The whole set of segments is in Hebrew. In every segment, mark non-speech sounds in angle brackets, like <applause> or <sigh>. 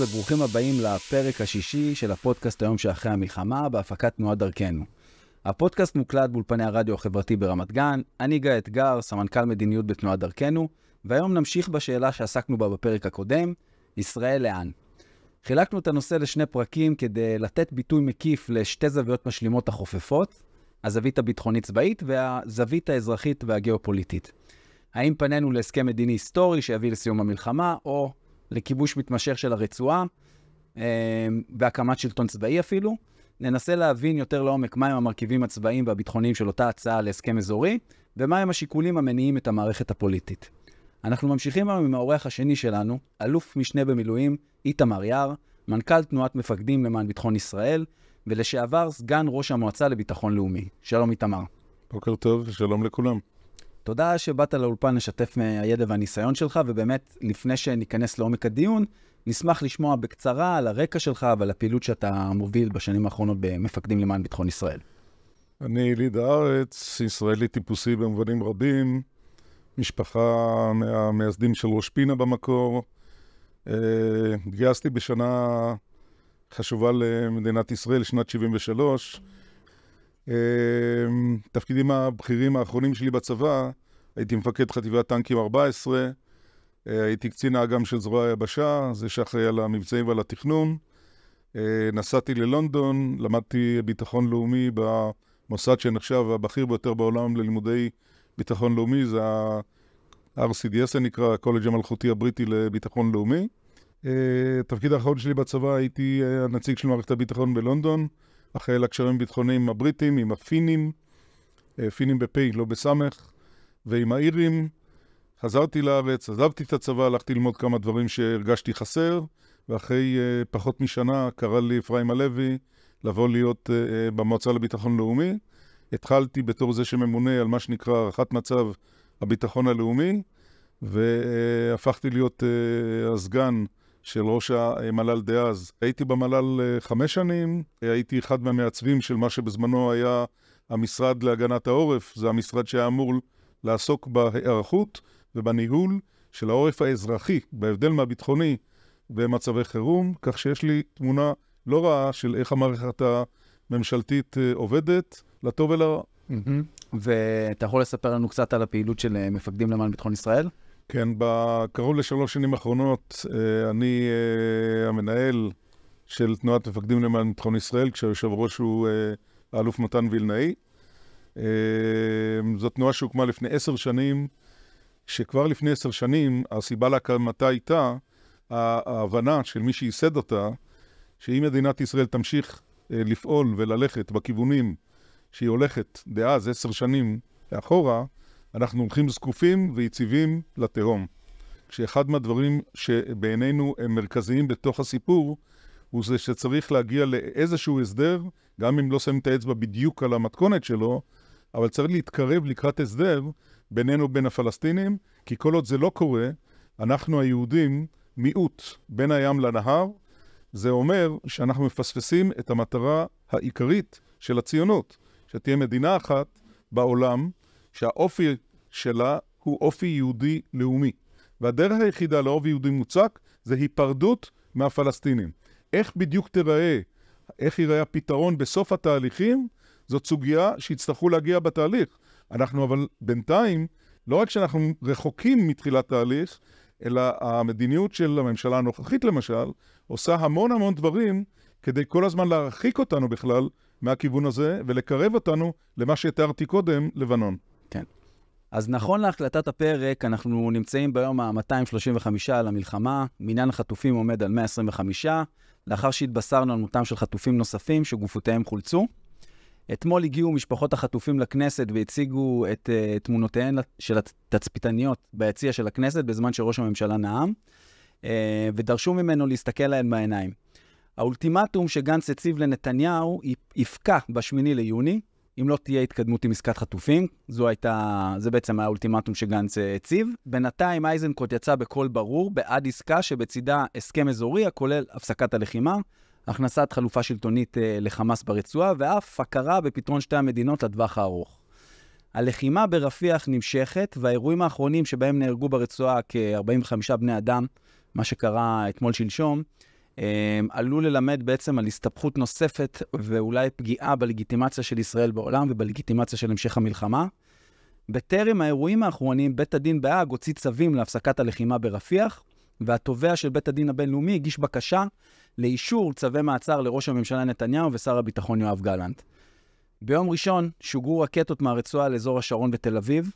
וברוכים הבאים לפרק השישי של הפודקאסט היום שאחרי המלחמה בהפקת תנועת דרכנו. הפודקאסט מוקלט באולפני הרדיו החברתי ברמת גן, אני גיא אתגר, סמנכ"ל מדיניות בתנועת דרכנו, והיום נמשיך בשאלה שעסקנו בה בפרק הקודם, ישראל לאן? חילקנו את הנושא לשני פרקים כדי לתת ביטוי מקיף לשתי זוויות משלימות החופפות, הזווית הביטחונית-צבאית והזווית האזרחית והגיאופוליטית. האם פנינו להסכם מדיני היסטורי שיביא לסיום המלחמה, או לכיבוש מתמשך של הרצועה, אמ, והקמת שלטון צבאי אפילו. ננסה להבין יותר לעומק מהם המרכיבים הצבאיים והביטחוניים של אותה הצעה להסכם אזורי, ומהם השיקולים המניעים את המערכת הפוליטית. אנחנו ממשיכים היום עם האורח השני שלנו, אלוף משנה במילואים איתמר יער, מנכ"ל תנועת מפקדים למען ביטחון ישראל, ולשעבר סגן ראש המועצה לביטחון לאומי. שלום איתמר. בוקר טוב, שלום לכולם. תודה שבאת לאולפן לשתף מהידע והניסיון שלך, ובאמת, לפני שניכנס לעומק הדיון, נשמח לשמוע בקצרה על הרקע שלך ועל הפעילות שאתה מוביל בשנים האחרונות במפקדים למען ביטחון ישראל. אני יליד הארץ, ישראלי טיפוסי במובנים רבים, משפחה מהמייסדים של ראש פינה במקור. אה, התגייסתי בשנה חשובה למדינת ישראל, שנת 73', אמ, תפקידים הבכירים האחרונים שלי בצבא, הייתי מפקד חטיבת טנקים 14, אה, הייתי קצין האג"ם של זרוע היבשה, זה שאחראי על המבצעים ועל התכנון. אה, נסעתי ללונדון, למדתי ביטחון לאומי במוסד שנחשב הבכיר ביותר בעולם ללימודי ביטחון לאומי, זה ה-RCDS זה נקרא, הקולג' המלכותי הבריטי לביטחון לאומי. אה, תפקיד האחרון שלי בצבא, הייתי הנציג של מערכת הביטחון בלונדון. אחרי לקשרים הביטחוניים עם הבריטים, עם הפינים, אה, פינים בפ' לא בסמ"ך, ועם האירים. חזרתי לארץ, עזבתי את הצבא, הלכתי ללמוד כמה דברים שהרגשתי חסר, ואחרי אה, פחות משנה קרא לי אפרים הלוי לבוא להיות אה, במועצה לביטחון לאומי. התחלתי בתור זה שממונה על מה שנקרא הערכת מצב הביטחון הלאומי, והפכתי להיות uh, הסגן של ראש המל"ל דאז. הייתי במל"ל אה, חמש שנים, הייתי אחד מהמעצבים של מה שבזמנו היה המשרד להגנת העורף, זה המשרד שהיה אמור לעסוק בהיערכות ובניהול של העורף האזרחי, בהבדל מהביטחוני במצבי חירום, כך שיש לי תמונה לא רעה של איך המערכת הממשלתית אה, עובדת, לטוב ולרע. Mm-hmm. ואתה יכול לספר לנו קצת על הפעילות של אה, מפקדים למען ביטחון ישראל? כן, בקרוב לשלוש שנים האחרונות אה, אני אה, המנהל של תנועת מפקדים למען ביטחון ישראל, כשהיושב ראש הוא אה, האלוף מתן וילנאי. זו תנועה שהוקמה לפני עשר שנים, שכבר לפני עשר שנים הסיבה להקמתה הייתה ההבנה של מי שייסד אותה, שאם מדינת ישראל תמשיך לפעול וללכת בכיוונים שהיא הולכת דאז עשר שנים אחורה, אנחנו הולכים זקופים ויציבים לתהום. כשאחד מהדברים שבעינינו הם מרכזיים בתוך הסיפור, הוא זה שצריך להגיע לאיזשהו הסדר, גם אם לא שמים את האצבע בדיוק על המתכונת שלו, אבל צריך להתקרב לקראת הסדר בינינו ובין הפלסטינים, כי כל עוד זה לא קורה, אנחנו היהודים מיעוט בין הים לנהר. זה אומר שאנחנו מפספסים את המטרה העיקרית של הציונות, שתהיה מדינה אחת בעולם שהאופי שלה הוא אופי יהודי לאומי. והדרך היחידה לאופי יהודי מוצק זה היפרדות מהפלסטינים. איך בדיוק תיראה, איך ייראה הפתרון בסוף התהליכים, זאת סוגיה שיצטרכו להגיע בתהליך. אנחנו אבל בינתיים, לא רק שאנחנו רחוקים מתחילת תהליך, אלא המדיניות של הממשלה הנוכחית למשל, עושה המון המון דברים כדי כל הזמן להרחיק אותנו בכלל מהכיוון הזה ולקרב אותנו למה שתיארתי קודם, לבנון. כן. אז נכון להחלטת הפרק, אנחנו נמצאים ביום ה-235 על המלחמה, מניין החטופים עומד על 125, לאחר שהתבשרנו על מותם של חטופים נוספים שגופותיהם חולצו. אתמול הגיעו משפחות החטופים לכנסת והציגו את uh, תמונותיהן של התצפיתניות ביציע של הכנסת בזמן שראש הממשלה נאם, uh, ודרשו ממנו להסתכל להן בעיניים. האולטימטום שגנץ הציב לנתניהו יפקע ב-8 ליוני, אם לא תהיה התקדמות עם עסקת חטופים, זו הייתה, זה בעצם האולטימטום שגנץ אה, הציב. בינתיים אייזנקוט יצא בקול ברור בעד עסקה שבצידה הסכם אזורי הכולל הפסקת הלחימה, הכנסת חלופה שלטונית אה, לחמאס ברצועה, ואף הכרה בפתרון שתי המדינות לטווח הארוך. הלחימה ברפיח נמשכת, והאירועים האחרונים שבהם נהרגו ברצועה כ-45 בני אדם, מה שקרה אתמול שלשום, אמ, עלול ללמד בעצם על הסתבכות נוספת ואולי פגיעה בלגיטימציה של ישראל בעולם ובלגיטימציה של המשך המלחמה. בטרם האירועים האחרונים, בית הדין בהאג הוציא צווים להפסקת הלחימה ברפיח, והתובע של בית הדין הבינלאומי הגיש בקשה לאישור צווי מעצר לראש הממשלה נתניהו ושר הביטחון יואב גלנט. ביום ראשון שוגרו רקטות מהרצועה לאזור השרון ותל אביב,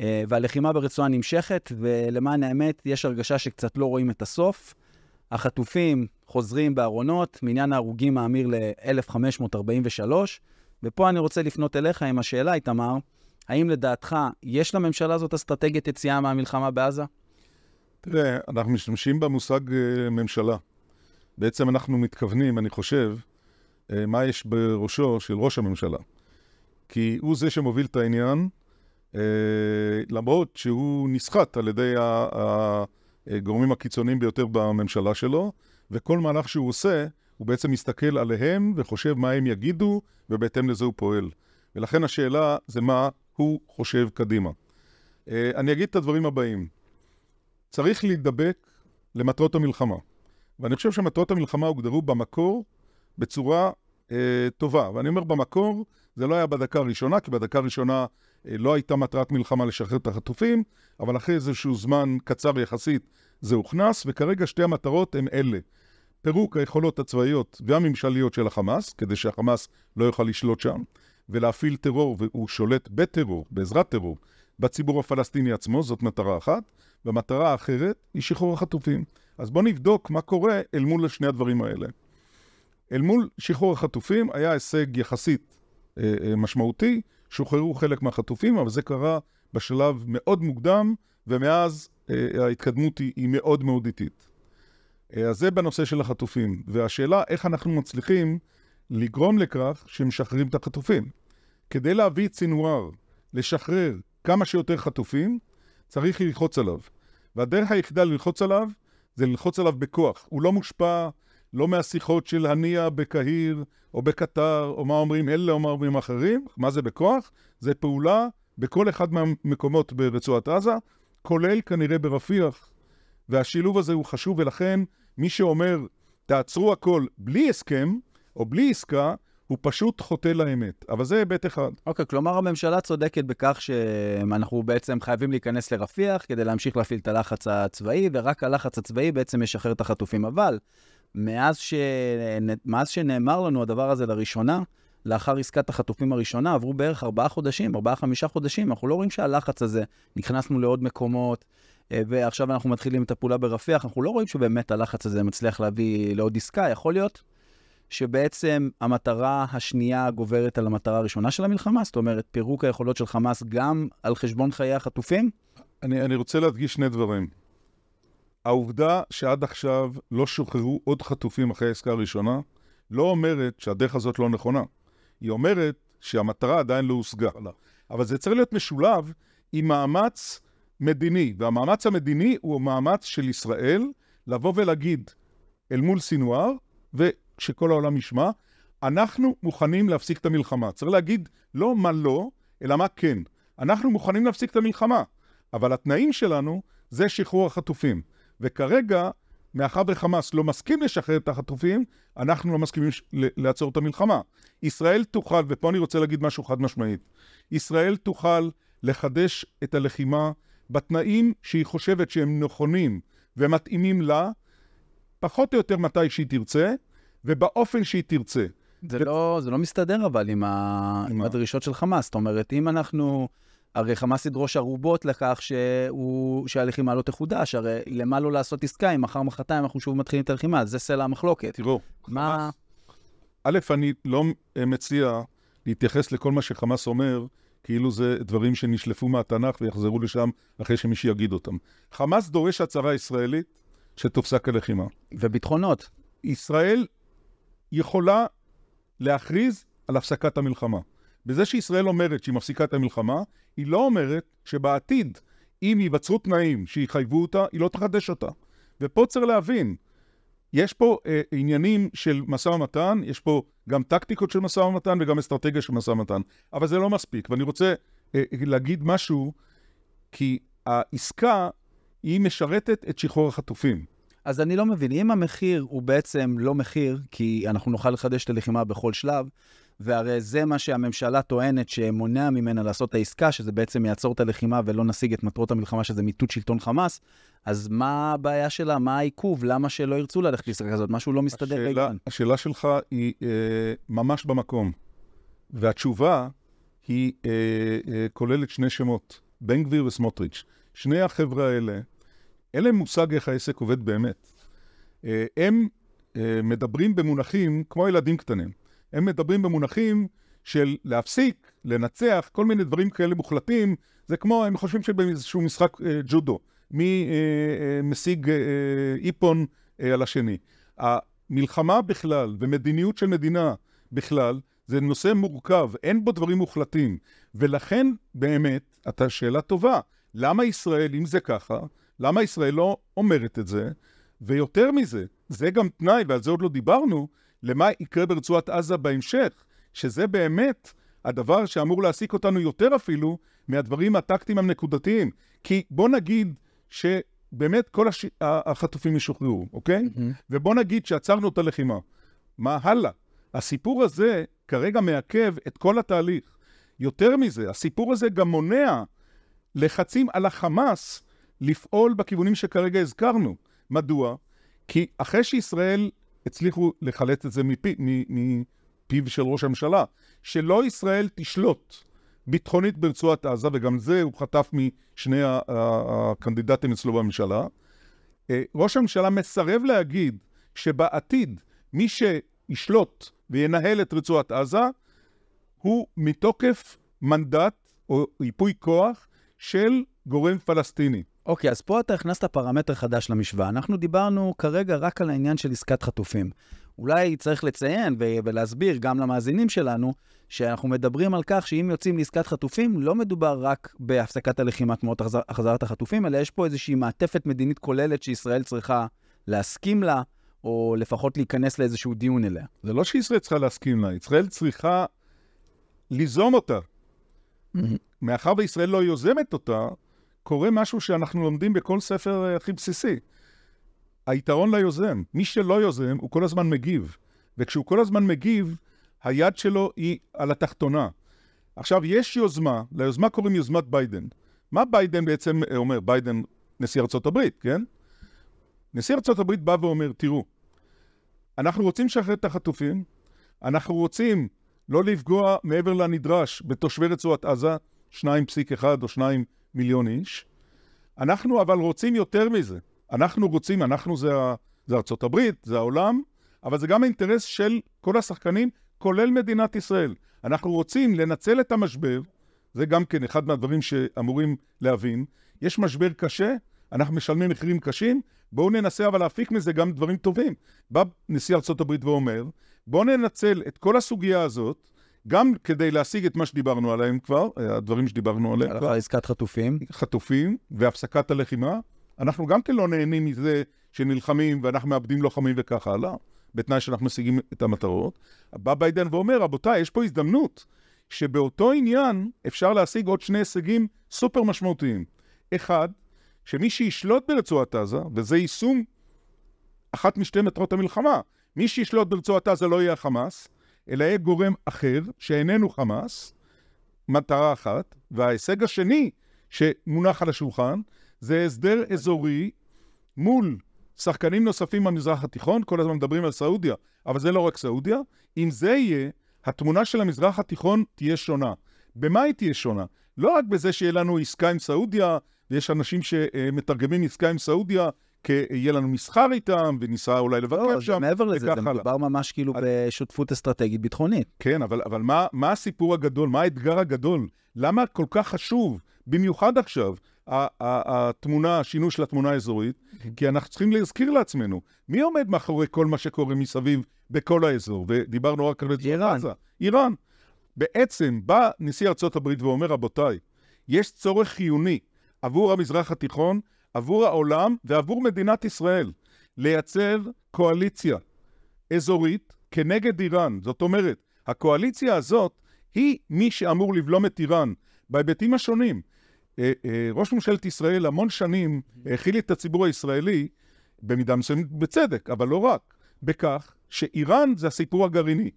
אה, והלחימה ברצועה נמשכת, ולמען האמת, יש הרגשה שקצת לא רואים את הסוף. החטופים חוזרים בארונות, מניין ההרוגים מאמיר ל-1543, ופה אני רוצה לפנות אליך עם השאלה, איתמר, האם לדעתך יש לממשלה הזאת אסטרטגיית יציאה מהמלחמה בעזה? תראה, אנחנו משתמשים במושג אה, ממשלה. בעצם אנחנו מתכוונים, אני חושב, אה, מה יש בראשו של ראש הממשלה. כי הוא זה שמוביל את העניין, אה, למרות שהוא נסחט על ידי ה... הגורמים הקיצוניים ביותר בממשלה שלו, וכל מהלך שהוא עושה, הוא בעצם מסתכל עליהם וחושב מה הם יגידו, ובהתאם לזה הוא פועל. ולכן השאלה זה מה הוא חושב קדימה. אה, אני אגיד את הדברים הבאים. צריך להידבק למטרות המלחמה. ואני חושב שמטרות המלחמה הוגדרו במקור בצורה אה, טובה. ואני אומר במקור, זה לא היה בדקה הראשונה, כי בדקה הראשונה אה, לא הייתה מטרת מלחמה לשחרר את החטופים, אבל אחרי איזשהו זמן קצר יחסית זה הוכנס, וכרגע שתי המטרות הן אלה. פירוק היכולות הצבאיות והממשליות של החמאס, כדי שהחמאס לא יוכל לשלוט שם, ולהפעיל טרור, והוא שולט בטרור, בעזרת טרור, בציבור הפלסטיני עצמו, זאת מטרה אחת, והמטרה האחרת היא שחרור החטופים. אז בואו נבדוק מה קורה אל מול שני הדברים האלה. אל מול שחרור החטופים היה הישג יחסית אה, אה, משמעותי, שוחררו חלק מהחטופים, אבל זה קרה בשלב מאוד מוקדם, ומאז אה, ההתקדמות היא, היא מאוד מאוד איטית. אה, אז זה בנושא של החטופים. והשאלה איך אנחנו מצליחים לגרום לכך שמשחררים את החטופים. כדי להביא צינואר, לשחרר כמה שיותר חטופים, צריך ללחוץ עליו. והדרך היחידה ללחוץ עליו זה ללחוץ עליו בכוח. הוא לא מושפע לא מהשיחות של הנייה בקהיר או בקטר, או מה אומרים אלה או מה אומרים אחרים. מה זה בכוח? זה פעולה בכל אחד מהמקומות ברצועת עזה, כולל כנראה ברפיח. והשילוב הזה הוא חשוב, ולכן מי שאומר, תעצרו הכל בלי הסכם או בלי עסקה, הוא פשוט חוטא לאמת, אבל זה היבט אחד. אוקיי, okay, כלומר הממשלה צודקת בכך שאנחנו בעצם חייבים להיכנס לרפיח כדי להמשיך להפעיל את הלחץ הצבאי, ורק הלחץ הצבאי בעצם ישחרר את החטופים. אבל מאז, ש... מאז שנאמר לנו הדבר הזה לראשונה, לאחר עסקת החטופים הראשונה, עברו בערך ארבעה חודשים, ארבעה-חמישה חודשים, אנחנו לא רואים שהלחץ הזה, נכנסנו לעוד מקומות, אה, ועכשיו אנחנו מתחילים את הפעולה ברפיח, אנחנו לא רואים שבאמת הלחץ הזה מצליח להביא לעוד עסקה, יכול להיות שבעצם המטרה השנייה גוברת על המטרה הראשונה של המלחמה, זאת אומרת, פירוק היכולות של חמאס גם על חשבון חיי החטופים? אני, אני רוצה להדגיש שני דברים. העובדה שעד עכשיו לא שוחררו עוד חטופים אחרי העסקה הראשונה, לא אומרת שהדרך הזאת לא נכונה. היא אומרת שהמטרה עדיין לא הושגה. נכון. אבל זה צריך להיות משולב עם מאמץ מדיני, והמאמץ המדיני הוא המאמץ של ישראל לבוא ולהגיד אל מול סינואר, ושכל העולם ישמע, אנחנו מוכנים להפסיק את המלחמה. צריך להגיד לא מה לא, אלא מה כן. אנחנו מוכנים להפסיק את המלחמה, אבל התנאים שלנו זה שחרור החטופים. וכרגע, מאחר וחמאס לא מסכים לשחרר את החטופים, אנחנו לא מסכימים ש... לעצור את המלחמה. ישראל תוכל, ופה אני רוצה להגיד משהו חד משמעית, ישראל תוכל לחדש את הלחימה בתנאים שהיא חושבת שהם נכונים ומתאימים לה, פחות או יותר מתי שהיא תרצה, ובאופן שהיא תרצה. זה, ו... לא, זה לא מסתדר אבל עם, ה... עם, עם הדרישות של חמאס. זאת אומרת, אם אנחנו... הרי חמאס ידרוש ערובות לכך שהוא, שהלחימה לא תחודש, הרי למה לא לעשות עסקה אם מחר, מחרתיים אנחנו שוב מתחילים את הלחימה? זה סלע המחלוקת. תראו, מה... א', אני לא מציע להתייחס לכל מה שחמאס אומר, כאילו זה דברים שנשלפו מהתנ"ך ויחזרו לשם אחרי שמישהו יגיד אותם. חמאס דורש הצהרה ישראלית שתופסק הלחימה. וביטחונות. ישראל יכולה להכריז על הפסקת המלחמה. בזה שישראל אומרת שהיא מפסיקה את המלחמה, היא לא אומרת שבעתיד, אם ייווצרו תנאים שיחייבו אותה, היא לא תחדש אותה. ופה צריך להבין, יש פה אה, עניינים של משא ומתן, יש פה גם טקטיקות של משא ומתן וגם אסטרטגיה של משא ומתן, אבל זה לא מספיק. ואני רוצה אה, להגיד משהו, כי העסקה היא משרתת את שחרור החטופים. אז אני לא מבין, אם המחיר הוא בעצם לא מחיר, כי אנחנו נוכל לחדש את הלחימה בכל שלב, והרי זה מה שהממשלה טוענת שמונע ממנה לעשות את העסקה, שזה בעצם יעצור את הלחימה ולא נשיג את מטרות המלחמה, שזה מיטוט שלטון חמאס, אז מה הבעיה שלה? מה העיכוב? למה שלא ירצו ללכת לעסקה כזאת? משהו לא מסתדר השאלה, בעניין. השאלה שלך היא אה, ממש במקום, והתשובה היא אה, אה, כוללת שני שמות, בן גביר וסמוטריץ'. שני החבר'ה האלה, אין להם מושג איך העסק עובד באמת. אה, הם אה, מדברים במונחים כמו ילדים קטנים. הם מדברים במונחים של להפסיק, לנצח, כל מיני דברים כאלה מוחלטים. זה כמו, הם חושבים שבאיזשהו משחק אה, ג'ודו, מי אה, אה, משיג אה, איפון אה, על השני. המלחמה בכלל ומדיניות של מדינה בכלל, זה נושא מורכב, אין בו דברים מוחלטים. ולכן, באמת, אתה שאלה טובה. למה ישראל, אם זה ככה, למה ישראל לא אומרת את זה? ויותר מזה, זה גם תנאי, ועל זה עוד לא דיברנו, למה יקרה ברצועת עזה בהמשך, שזה באמת הדבר שאמור להעסיק אותנו יותר אפילו מהדברים הטקטיים הנקודתיים. כי בוא נגיד שבאמת כל הש... החטופים ישוחררו, אוקיי? Mm-hmm. ובוא נגיד שעצרנו את הלחימה. מה הלאה? הסיפור הזה כרגע מעכב את כל התהליך. יותר מזה, הסיפור הזה גם מונע לחצים על החמאס לפעול בכיוונים שכרגע הזכרנו. מדוע? כי אחרי שישראל הצליחו לחלץ את זה מפי, מפיו של ראש הממשלה, שלא ישראל תשלוט ביטחונית ברצועת עזה, וגם זה הוא חטף משני הקנדידטים אצלו בממשלה. אה, ראש הממשלה מסרב להגיד שבעתיד מי שישלוט וינהל את רצועת עזה הוא מתוקף מנדט או ייפוי כוח של גורם פלסטיני. אוקיי, okay, אז פה אתה הכנסת פרמטר חדש למשוואה. אנחנו דיברנו כרגע רק על העניין של עסקת חטופים. אולי צריך לציין ולהסביר גם למאזינים שלנו, שאנחנו מדברים על כך שאם יוצאים לעסקת חטופים, לא מדובר רק בהפסקת הלחימה תמורת החזרת החטופים, אלא יש פה איזושהי מעטפת מדינית כוללת שישראל צריכה להסכים לה, או לפחות להיכנס לאיזשהו דיון אליה. זה לא שישראל צריכה להסכים לה, ישראל צריכה ליזום אותה. מאחר וישראל לא יוזמת אותה, קורה משהו שאנחנו לומדים בכל ספר אה, הכי בסיסי. היתרון ליוזם, מי שלא יוזם, הוא כל הזמן מגיב. וכשהוא כל הזמן מגיב, היד שלו היא על התחתונה. עכשיו, יש יוזמה, ליוזמה קוראים יוזמת ביידן. מה ביידן בעצם אה, אומר? ביידן, נשיא ארה"ב, כן? נשיא ארה"ב בא ואומר, תראו, אנחנו רוצים לשחרר את החטופים, אנחנו רוצים לא לפגוע מעבר לנדרש בתושבי רצועת עזה, 2.1 או 2 מיליון איש. אנחנו אבל רוצים יותר מזה. אנחנו רוצים, אנחנו זה, זה ארצות הברית, זה העולם, אבל זה גם האינטרס של כל השחקנים, כולל מדינת ישראל. אנחנו רוצים לנצל את המשבר, זה גם כן אחד מהדברים שאמורים להבין. יש משבר קשה, אנחנו משלמים מחירים קשים, בואו ננסה אבל להפיק מזה גם דברים טובים. בא נשיא ארצות הברית ואומר, בואו ננצל את כל הסוגיה הזאת גם כדי להשיג את מה שדיברנו עליהם כבר, אה, הדברים שדיברנו עליהם כבר. על עסקת חטופים. חטופים והפסקת הלחימה. אנחנו גם כן לא נהנים מזה שנלחמים ואנחנו מאבדים לוחמים וכך הלאה, בתנאי שאנחנו משיגים את המטרות. בא ביידן ואומר, רבותיי, יש פה הזדמנות שבאותו עניין אפשר להשיג עוד שני הישגים סופר משמעותיים. אחד, שמי שישלוט ברצועת עזה, וזה יישום אחת משתי מטרות המלחמה, מי שישלוט ברצועת עזה לא יהיה החמאס, אלא יהיה גורם אחר, שאיננו חמאס, מטרה אחת, וההישג השני שמונח על השולחן, זה הסדר אזורי מול שחקנים נוספים במזרח התיכון, כל הזמן מדברים על סעודיה, אבל זה לא רק סעודיה. אם זה יהיה, התמונה של המזרח התיכון תהיה שונה. במה היא תהיה שונה? לא רק בזה שיהיה לנו עסקה עם סעודיה, ויש אנשים שמתרגמים עסקה עם סעודיה יהיה לנו מסחר איתם, וניסע אולי לבקר לא, כן, שם, מעבר לזה, זה מדובר ממש כאילו על... בשותפות אסטרטגית ביטחונית. כן, אבל, אבל מה, מה הסיפור הגדול? מה האתגר הגדול? למה כל כך חשוב, במיוחד עכשיו, התמונה, השינוי של התמונה האזורית? אוקיי. כי אנחנו צריכים להזכיר לעצמנו, מי עומד מאחורי כל מה שקורה מסביב בכל האזור? ודיברנו רק על איראן. רצועת איראן. בעצם בא נשיא ארה"ב ואומר, רבותיי, יש צורך חיוני עבור המזרח התיכון עבור העולם ועבור מדינת ישראל, לייצר קואליציה אזורית כנגד איראן. זאת אומרת, הקואליציה הזאת היא מי שאמור לבלום את איראן בהיבטים השונים. אה, אה, ראש ממשלת ישראל המון שנים האכיל את הציבור הישראלי, במידה מסוימת בצדק, אבל לא רק, בכך שאיראן זה הסיפור הגרעיני,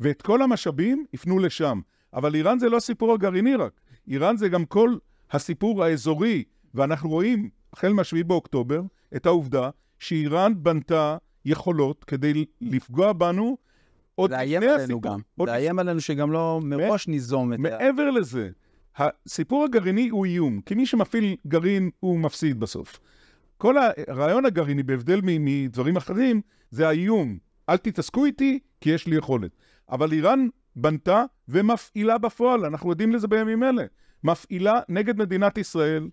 ואת כל המשאבים יפנו לשם. אבל איראן זה לא הסיפור הגרעיני רק, איראן זה גם כל הסיפור האזורי, ואנחנו רואים החל מ-7 באוקטובר, את העובדה שאיראן בנתה יכולות כדי לפגוע בנו עוד לפני הסיפור. לאיים עלינו גם. לאיים לפ... עלינו שגם לא מראש מ... ניזום את מעבר ה... מעבר לזה, הסיפור הגרעיני הוא איום, כי מי שמפעיל גרעין הוא מפסיד בסוף. כל הרעיון הגרעיני, בהבדל מדברים אחרים, זה האיום. אל תתעסקו איתי, כי יש לי יכולת. אבל איראן בנתה ומפעילה בפועל, אנחנו יודעים לזה בימים אלה. מפעילה נגד מדינת ישראל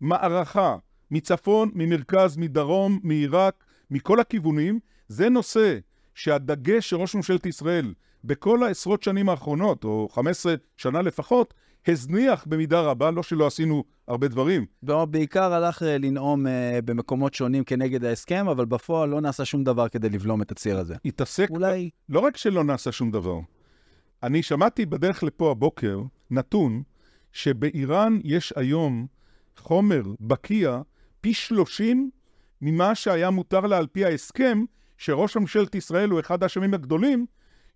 מערכה מצפון, ממרכז, מדרום, מעיראק, מכל הכיוונים. זה נושא שהדגש של ראש ממשלת ישראל בכל העשרות שנים האחרונות, או 15 שנה לפחות, הזניח במידה רבה, לא שלא עשינו הרבה דברים. בעיקר הלך אה, לנאום אה, במקומות שונים כנגד ההסכם, אבל בפועל לא נעשה שום דבר כדי לבלום את הציר הזה. התעסק... אולי... לא רק שלא נעשה שום דבר. אני שמעתי בדרך לפה הבוקר נתון שבאיראן יש היום חומר בקיע פי שלושים ממה שהיה מותר לה על פי ההסכם, שראש ממשלת ישראל הוא אחד האשמים הגדולים,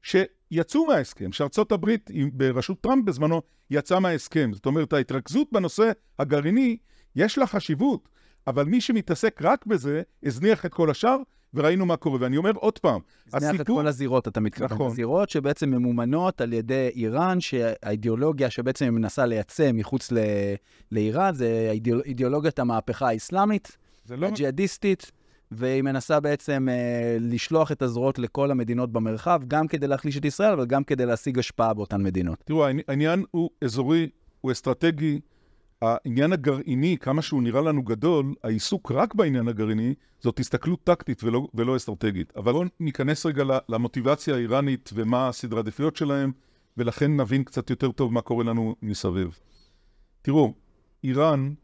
שיצאו מההסכם, שארצות הברית בראשות טראמפ בזמנו יצאה מההסכם. זאת אומרת, ההתרכזות בנושא הגרעיני, יש לה חשיבות, אבל מי שמתעסק רק בזה, הזניח את כל השאר, וראינו מה קורה. ואני אומר עוד פעם, הסיפור... זניח את כל הזירות, אתה מתכוון. נכון. זירות שבעצם ממומנות על ידי איראן, שהאידיאולוגיה שבעצם היא מנסה לייצא מחוץ ל... לאיראן, זה אידיאולוגיית המהפכה האסלאמית, לא... הג'יהאדיסטית. והיא מנסה בעצם אה, לשלוח את הזרועות לכל המדינות במרחב, גם כדי להחליש את ישראל, אבל גם כדי להשיג השפעה באותן מדינות. תראו, העניין הוא אזורי, הוא אסטרטגי, העניין הגרעיני, כמה שהוא נראה לנו גדול, העיסוק רק בעניין הגרעיני, זאת הסתכלות טקטית ולא, ולא אסטרטגית. אבל בואו ניכנס רגע למוטיבציה האיראנית ומה הסדרי עדיפויות שלהם, ולכן נבין קצת יותר טוב מה קורה לנו מסביב. תראו, איראן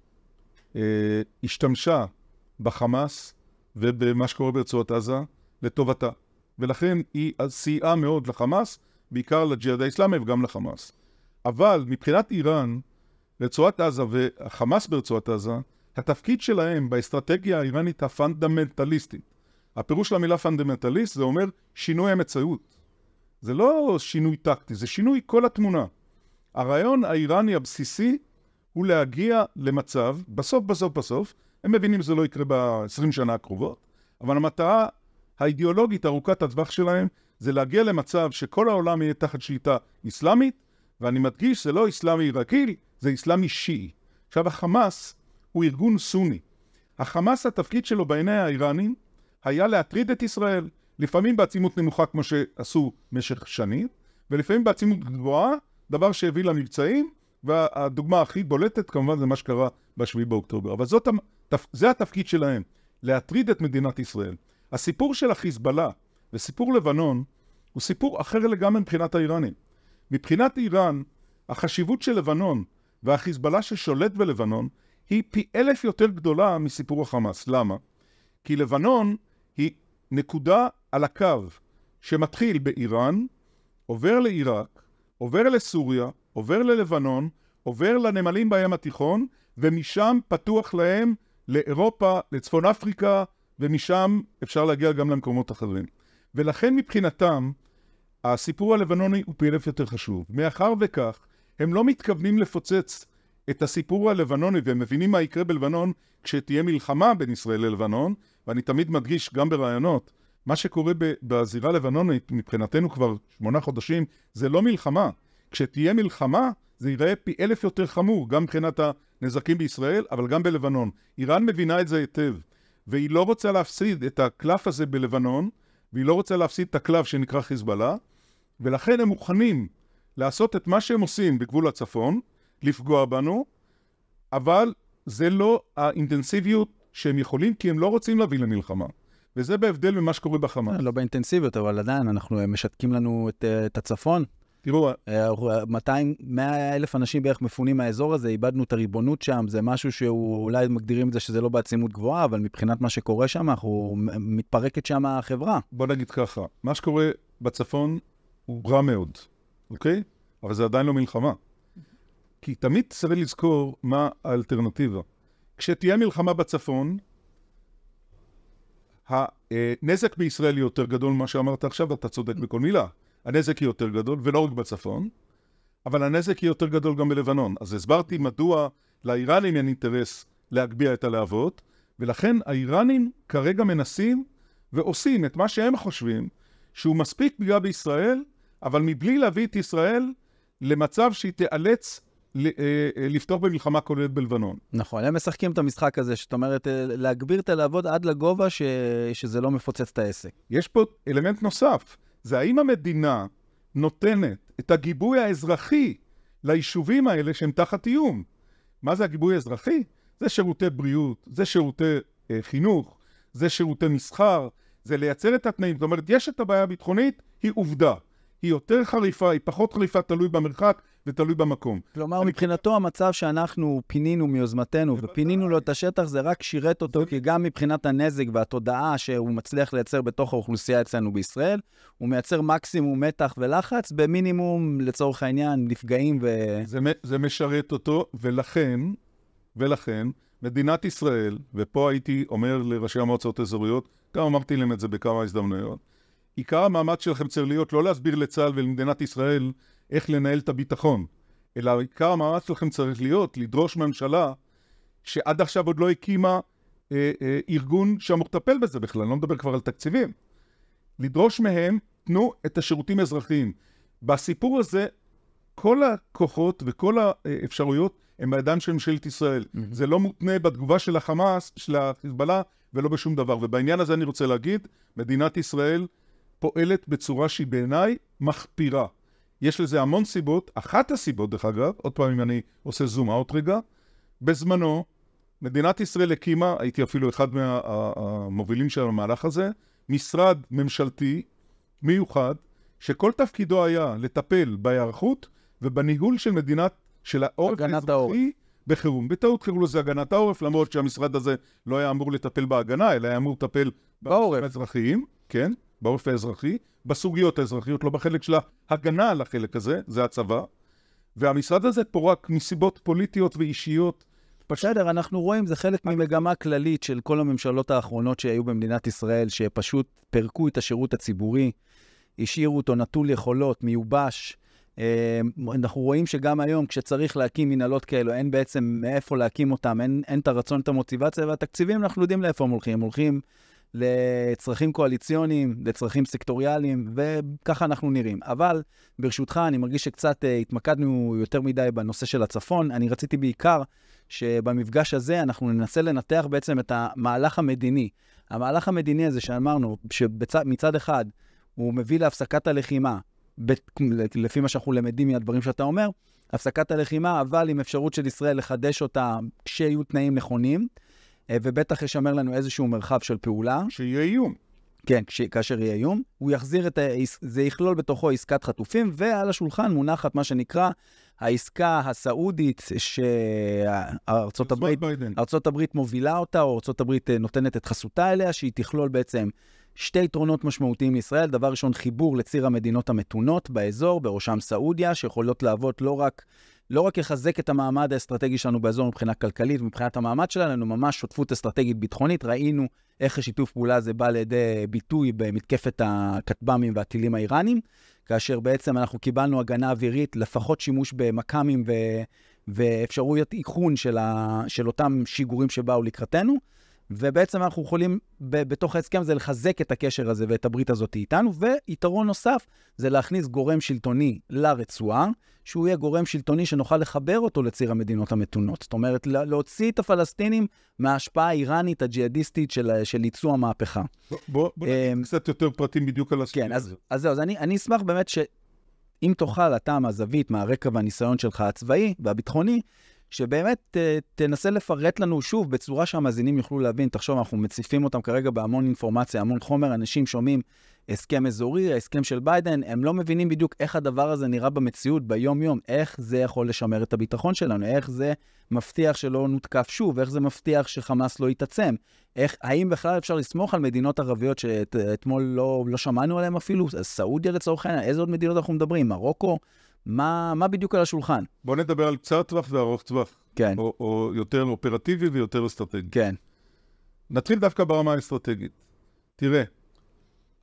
אה, השתמשה בחמאס ובמה שקורה ברצועת עזה לטובתה, ולכן היא סייעה מאוד לחמאס, בעיקר לג'יהאד האסלאמי וגם לחמאס. אבל מבחינת איראן, רצועת עזה והחמאס ברצועת עזה, התפקיד שלהם באסטרטגיה האיראנית הפונדמנטליסטית. הפירוש של המילה פונדמנטליסט זה אומר שינוי המציאות. זה לא שינוי טקטי, זה שינוי כל התמונה. הרעיון האיראני הבסיסי הוא להגיע למצב, בסוף בסוף בסוף, הם מבינים שזה לא יקרה ב-20 שנה הקרובות, אבל המטרה האידיאולוגית ארוכת הטווח שלהם זה להגיע למצב שכל העולם יהיה תחת שליטה אסלאמית, ואני מדגיש, זה לא אסלאמי רגיל, זה אסלאמי שיעי. עכשיו, החמאס הוא ארגון סוני. החמאס, התפקיד שלו בעיני האיראנים, היה להטריד את ישראל, לפעמים בעצימות נמוכה כמו שעשו משך שנים, ולפעמים בעצימות גבוהה, דבר שהביא למבצעים, והדוגמה הכי בולטת כמובן זה מה שקרה ב-7 באוקטובר. אבל זאת, זה התפקיד שלהם, להטריד את מדינת ישראל. הסיפור של החיזבאללה וסיפור לבנון הוא סיפור אחר לגמרי מבחינת האיראנים. מבחינת איראן, החשיבות של לבנון והחיזבאללה ששולט בלבנון היא פי אלף יותר גדולה מסיפור החמאס. למה? כי לבנון היא נקודה על הקו שמתחיל באיראן, עובר לעיראק, עובר לסוריה, עובר ללבנון, עובר לנמלים בים התיכון, ומשם פתוח להם לאירופה, לצפון אפריקה, ומשם אפשר להגיע גם למקומות אחרים. ולכן מבחינתם, הסיפור הלבנוני הוא פי אלף יותר חשוב. מאחר וכך, הם לא מתכוונים לפוצץ את הסיפור הלבנוני, והם מבינים מה יקרה בלבנון כשתהיה מלחמה בין ישראל ללבנון, ואני תמיד מדגיש גם ברעיונות, מה שקורה בזירה הלבנונית מבחינתנו כבר שמונה חודשים, זה לא מלחמה. כשתהיה מלחמה, זה ייראה פי אלף יותר חמור, גם מבחינת הנזקים בישראל, אבל גם בלבנון. איראן מבינה את זה היטב, והיא לא רוצה להפסיד את הקלף הזה בלבנון, והיא לא רוצה להפסיד את הקלף שנקרא חיזבאללה, ולכן הם מוכנים לעשות את מה שהם עושים בגבול הצפון, לפגוע בנו, אבל זה לא האינטנסיביות שהם יכולים, כי הם לא רוצים להביא למלחמה. וזה בהבדל ממה שקורה בחמאס. לא באינטנסיביות, אבל עדיין אנחנו משתקים לנו את, אה, את הצפון, תראו, 200, 100 אה, אלף אנשים בערך מפונים מהאזור הזה, איבדנו את הריבונות שם, זה משהו שהוא, אולי מגדירים את זה שזה לא בעצימות גבוהה, אבל מבחינת מה שקורה שם, אנחנו, מתפרקת שם החברה. בוא נגיד ככה, מה שקורה בצפון הוא רע מאוד, אוקיי? אבל זה עדיין לא מלחמה. כי תמיד צריך לזכור מה האלטרנטיבה. כשתהיה מלחמה בצפון, הנזק אה, בישראל יהיה יותר גדול ממה שאמרת עכשיו, ואתה צודק בכל מילה. הנזק היא יותר גדול, ולא רק בצפון, אבל הנזק היא יותר גדול גם בלבנון. אז הסברתי מדוע לאיראנים אין אינטרס להגביה את הלהבות, ולכן האיראנים כרגע מנסים ועושים את מה שהם חושבים שהוא מספיק פגיעה בישראל, אבל מבלי להביא את ישראל למצב שהיא תיאלץ אה, אה, לפתוח במלחמה כוללת בלבנון. נכון, הם משחקים את המשחק הזה, זאת אומרת, אה, להגביר את הלהבות עד לגובה ש... שזה לא מפוצץ את העסק. יש פה אלמנט נוסף. זה האם המדינה נותנת את הגיבוי האזרחי ליישובים האלה שהם תחת איום. מה זה הגיבוי האזרחי? זה שירותי בריאות, זה שירותי אה, חינוך, זה שירותי מסחר, זה לייצר את התנאים. זאת אומרת, יש את הבעיה הביטחונית, היא עובדה. היא יותר חריפה, היא פחות חריפה, תלוי במרחק ותלוי במקום. כלומר, אני... מבחינתו המצב שאנחנו פינינו מיוזמתנו ופינינו לו את השטח, זה רק שירת אותו, כי גם מבחינת הנזק והתודעה שהוא מצליח לייצר בתוך האוכלוסייה אצלנו בישראל, הוא מייצר מקסימום מתח ולחץ, במינימום, לצורך העניין, נפגעים ו... זה, זה משרת אותו, ולכן, ולכן, מדינת ישראל, ופה הייתי אומר לראשי המועצות האזוריות, גם אמרתי להם את זה בכמה הזדמנויות, עיקר המאמץ שלכם צריך להיות לא להסביר לצה"ל ולמדינת ישראל איך לנהל את הביטחון, אלא עיקר המאמץ שלכם צריך להיות לדרוש ממשלה שעד עכשיו עוד לא הקימה אה, אה, ארגון שאמור לטפל בזה בכלל, לא מדבר כבר על תקציבים. לדרוש מהם, תנו את השירותים האזרחיים. בסיפור הזה, כל הכוחות וכל האפשרויות הם בידיים של ממשלת ישראל. Mm-hmm. זה לא מותנה בתגובה של החמאס, של החיזבאללה, ולא בשום דבר. ובעניין הזה אני רוצה להגיד, מדינת ישראל פועלת בצורה שהיא בעיניי מחפירה. יש לזה המון סיבות, אחת הסיבות דרך אגב, עוד פעם אם אני עושה זום אאוט רגע, בזמנו מדינת ישראל הקימה, הייתי אפילו אחד מהמובילים מה, של המהלך הזה, משרד ממשלתי מיוחד, שכל תפקידו היה לטפל בהיערכות ובניהול של מדינת, של העורף האזרחי בחירום. בטעות קראו לזה הגנת העורף, למרות שהמשרד הזה לא היה אמור לטפל בהגנה, אלא היה אמור לטפל בעורף האזרחיים, כן? בעורף האזרחי, בסוגיות האזרחיות, לא בחלק של ההגנה על החלק הזה, זה הצבא. והמשרד הזה פורק מסיבות פוליטיות ואישיות. בסדר, אנחנו רואים, זה חלק ממגמה כללית של כל הממשלות האחרונות שהיו במדינת ישראל, שפשוט פירקו את השירות הציבורי, השאירו אותו נטול יכולות, מיובש. אה, אנחנו רואים שגם היום, כשצריך להקים מנהלות כאלו, אין בעצם מאיפה להקים אותן, אין, אין את הרצון, את המוטיבציה, והתקציבים, אנחנו יודעים לאיפה הם הולכים. הם הולכים לצרכים קואליציוניים, לצרכים סקטוריאליים, וככה אנחנו נראים. אבל ברשותך, אני מרגיש שקצת אה, התמקדנו יותר מדי בנושא של הצפון. אני רציתי בעיקר שבמפגש הזה אנחנו ננסה לנתח בעצם את המהלך המדיני. המהלך המדיני הזה שאמרנו, שמצד אחד הוא מביא להפסקת הלחימה, לפי מה שאנחנו למדים מהדברים שאתה אומר, הפסקת הלחימה, אבל עם אפשרות של ישראל לחדש אותה כשיהיו תנאים נכונים. אה, ובטח ישמר לנו איזשהו מרחב של פעולה. שיהיה איום. כן, כש, כאשר יהיה איום. הוא יחזיר את ה... זה יכלול בתוכו עסקת חטופים, ועל השולחן מונחת מה שנקרא העסקה הסעודית שארצות הברית, ארצות הברית מובילה אותה, או ארצות הברית אה, נותנת את חסותה אליה, שהיא תכלול בעצם שתי יתרונות משמעותיים לישראל. דבר ראשון, חיבור לציר המדינות המתונות באזור, בראשם סעודיה, שיכולות להוות לא רק לא רק יחזק את המעמד האסטרטגי שלנו באזור מבחינה כלכלית, מבחינת המעמד שלנו, ממש שותפות אסטרטגית ביטחונית. ראינו איך השיתוף פעולה הזה בא לידי ביטוי במתקפת הכטב"מים והטילים האיראנים, כאשר בעצם אנחנו קיבלנו הגנה אווירית, לפחות שימוש במכ"מים ו... ואפשרויות איכון של, ה... של אותם שיגורים שבאו לקראתנו. ובעצם אנחנו יכולים ב- בתוך ההסכם הזה לחזק את הקשר הזה ואת הברית הזאת איתנו, ויתרון נוסף זה להכניס גורם שלטוני לרצועה, שהוא יהיה גורם שלטוני שנוכל לחבר אותו לציר המדינות המתונות. זאת אומרת, להוציא את הפלסטינים מההשפעה האיראנית הג'יהאדיסטית של, של ייצוא המהפכה. בוא, בוא, בוא נגיד אמ, קצת יותר פרטים בדיוק על כן, הסכם הזה. כן, אז זהו, אז, אז אני, אני אשמח באמת ש... אם תוכל אתה מהזווית, מהרקע והניסיון שלך הצבאי והביטחוני, שבאמת ת, אה, תנסה לפרט לנו שוב בצורה שהמאזינים יוכלו להבין. תחשוב, אנחנו מציפים אותם כרגע בהמון אינפורמציה, המון חומר, אנשים שומעים הסכם אזורי, ההסכם של ביידן, הם לא מבינים בדיוק איך הדבר הזה נראה במציאות, ביום-יום, איך זה יכול לשמר את הביטחון שלנו, איך זה מבטיח שלא נותקף שוב, איך זה מבטיח שחמאס לא יתעצם, איך, האם בכלל אפשר לסמוך על מדינות ערביות שאתמול שאת, לא, לא שמענו עליהן אפילו, סעודיה לצורך העניין, איזה עוד מדינות אנחנו מדברים, מרוקו? מה, מה בדיוק על השולחן? בוא נדבר על קצר טווח וארוך טווח. כן. או, או יותר אופרטיבי ויותר אסטרטגי. כן. נתחיל דווקא ברמה האסטרטגית. תראה,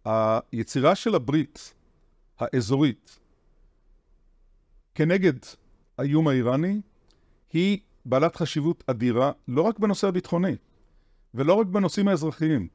היצירה של הברית האזורית כנגד האיום האיראני היא בעלת חשיבות אדירה לא רק בנושא הביטחוני ולא רק בנושאים האזרחיים,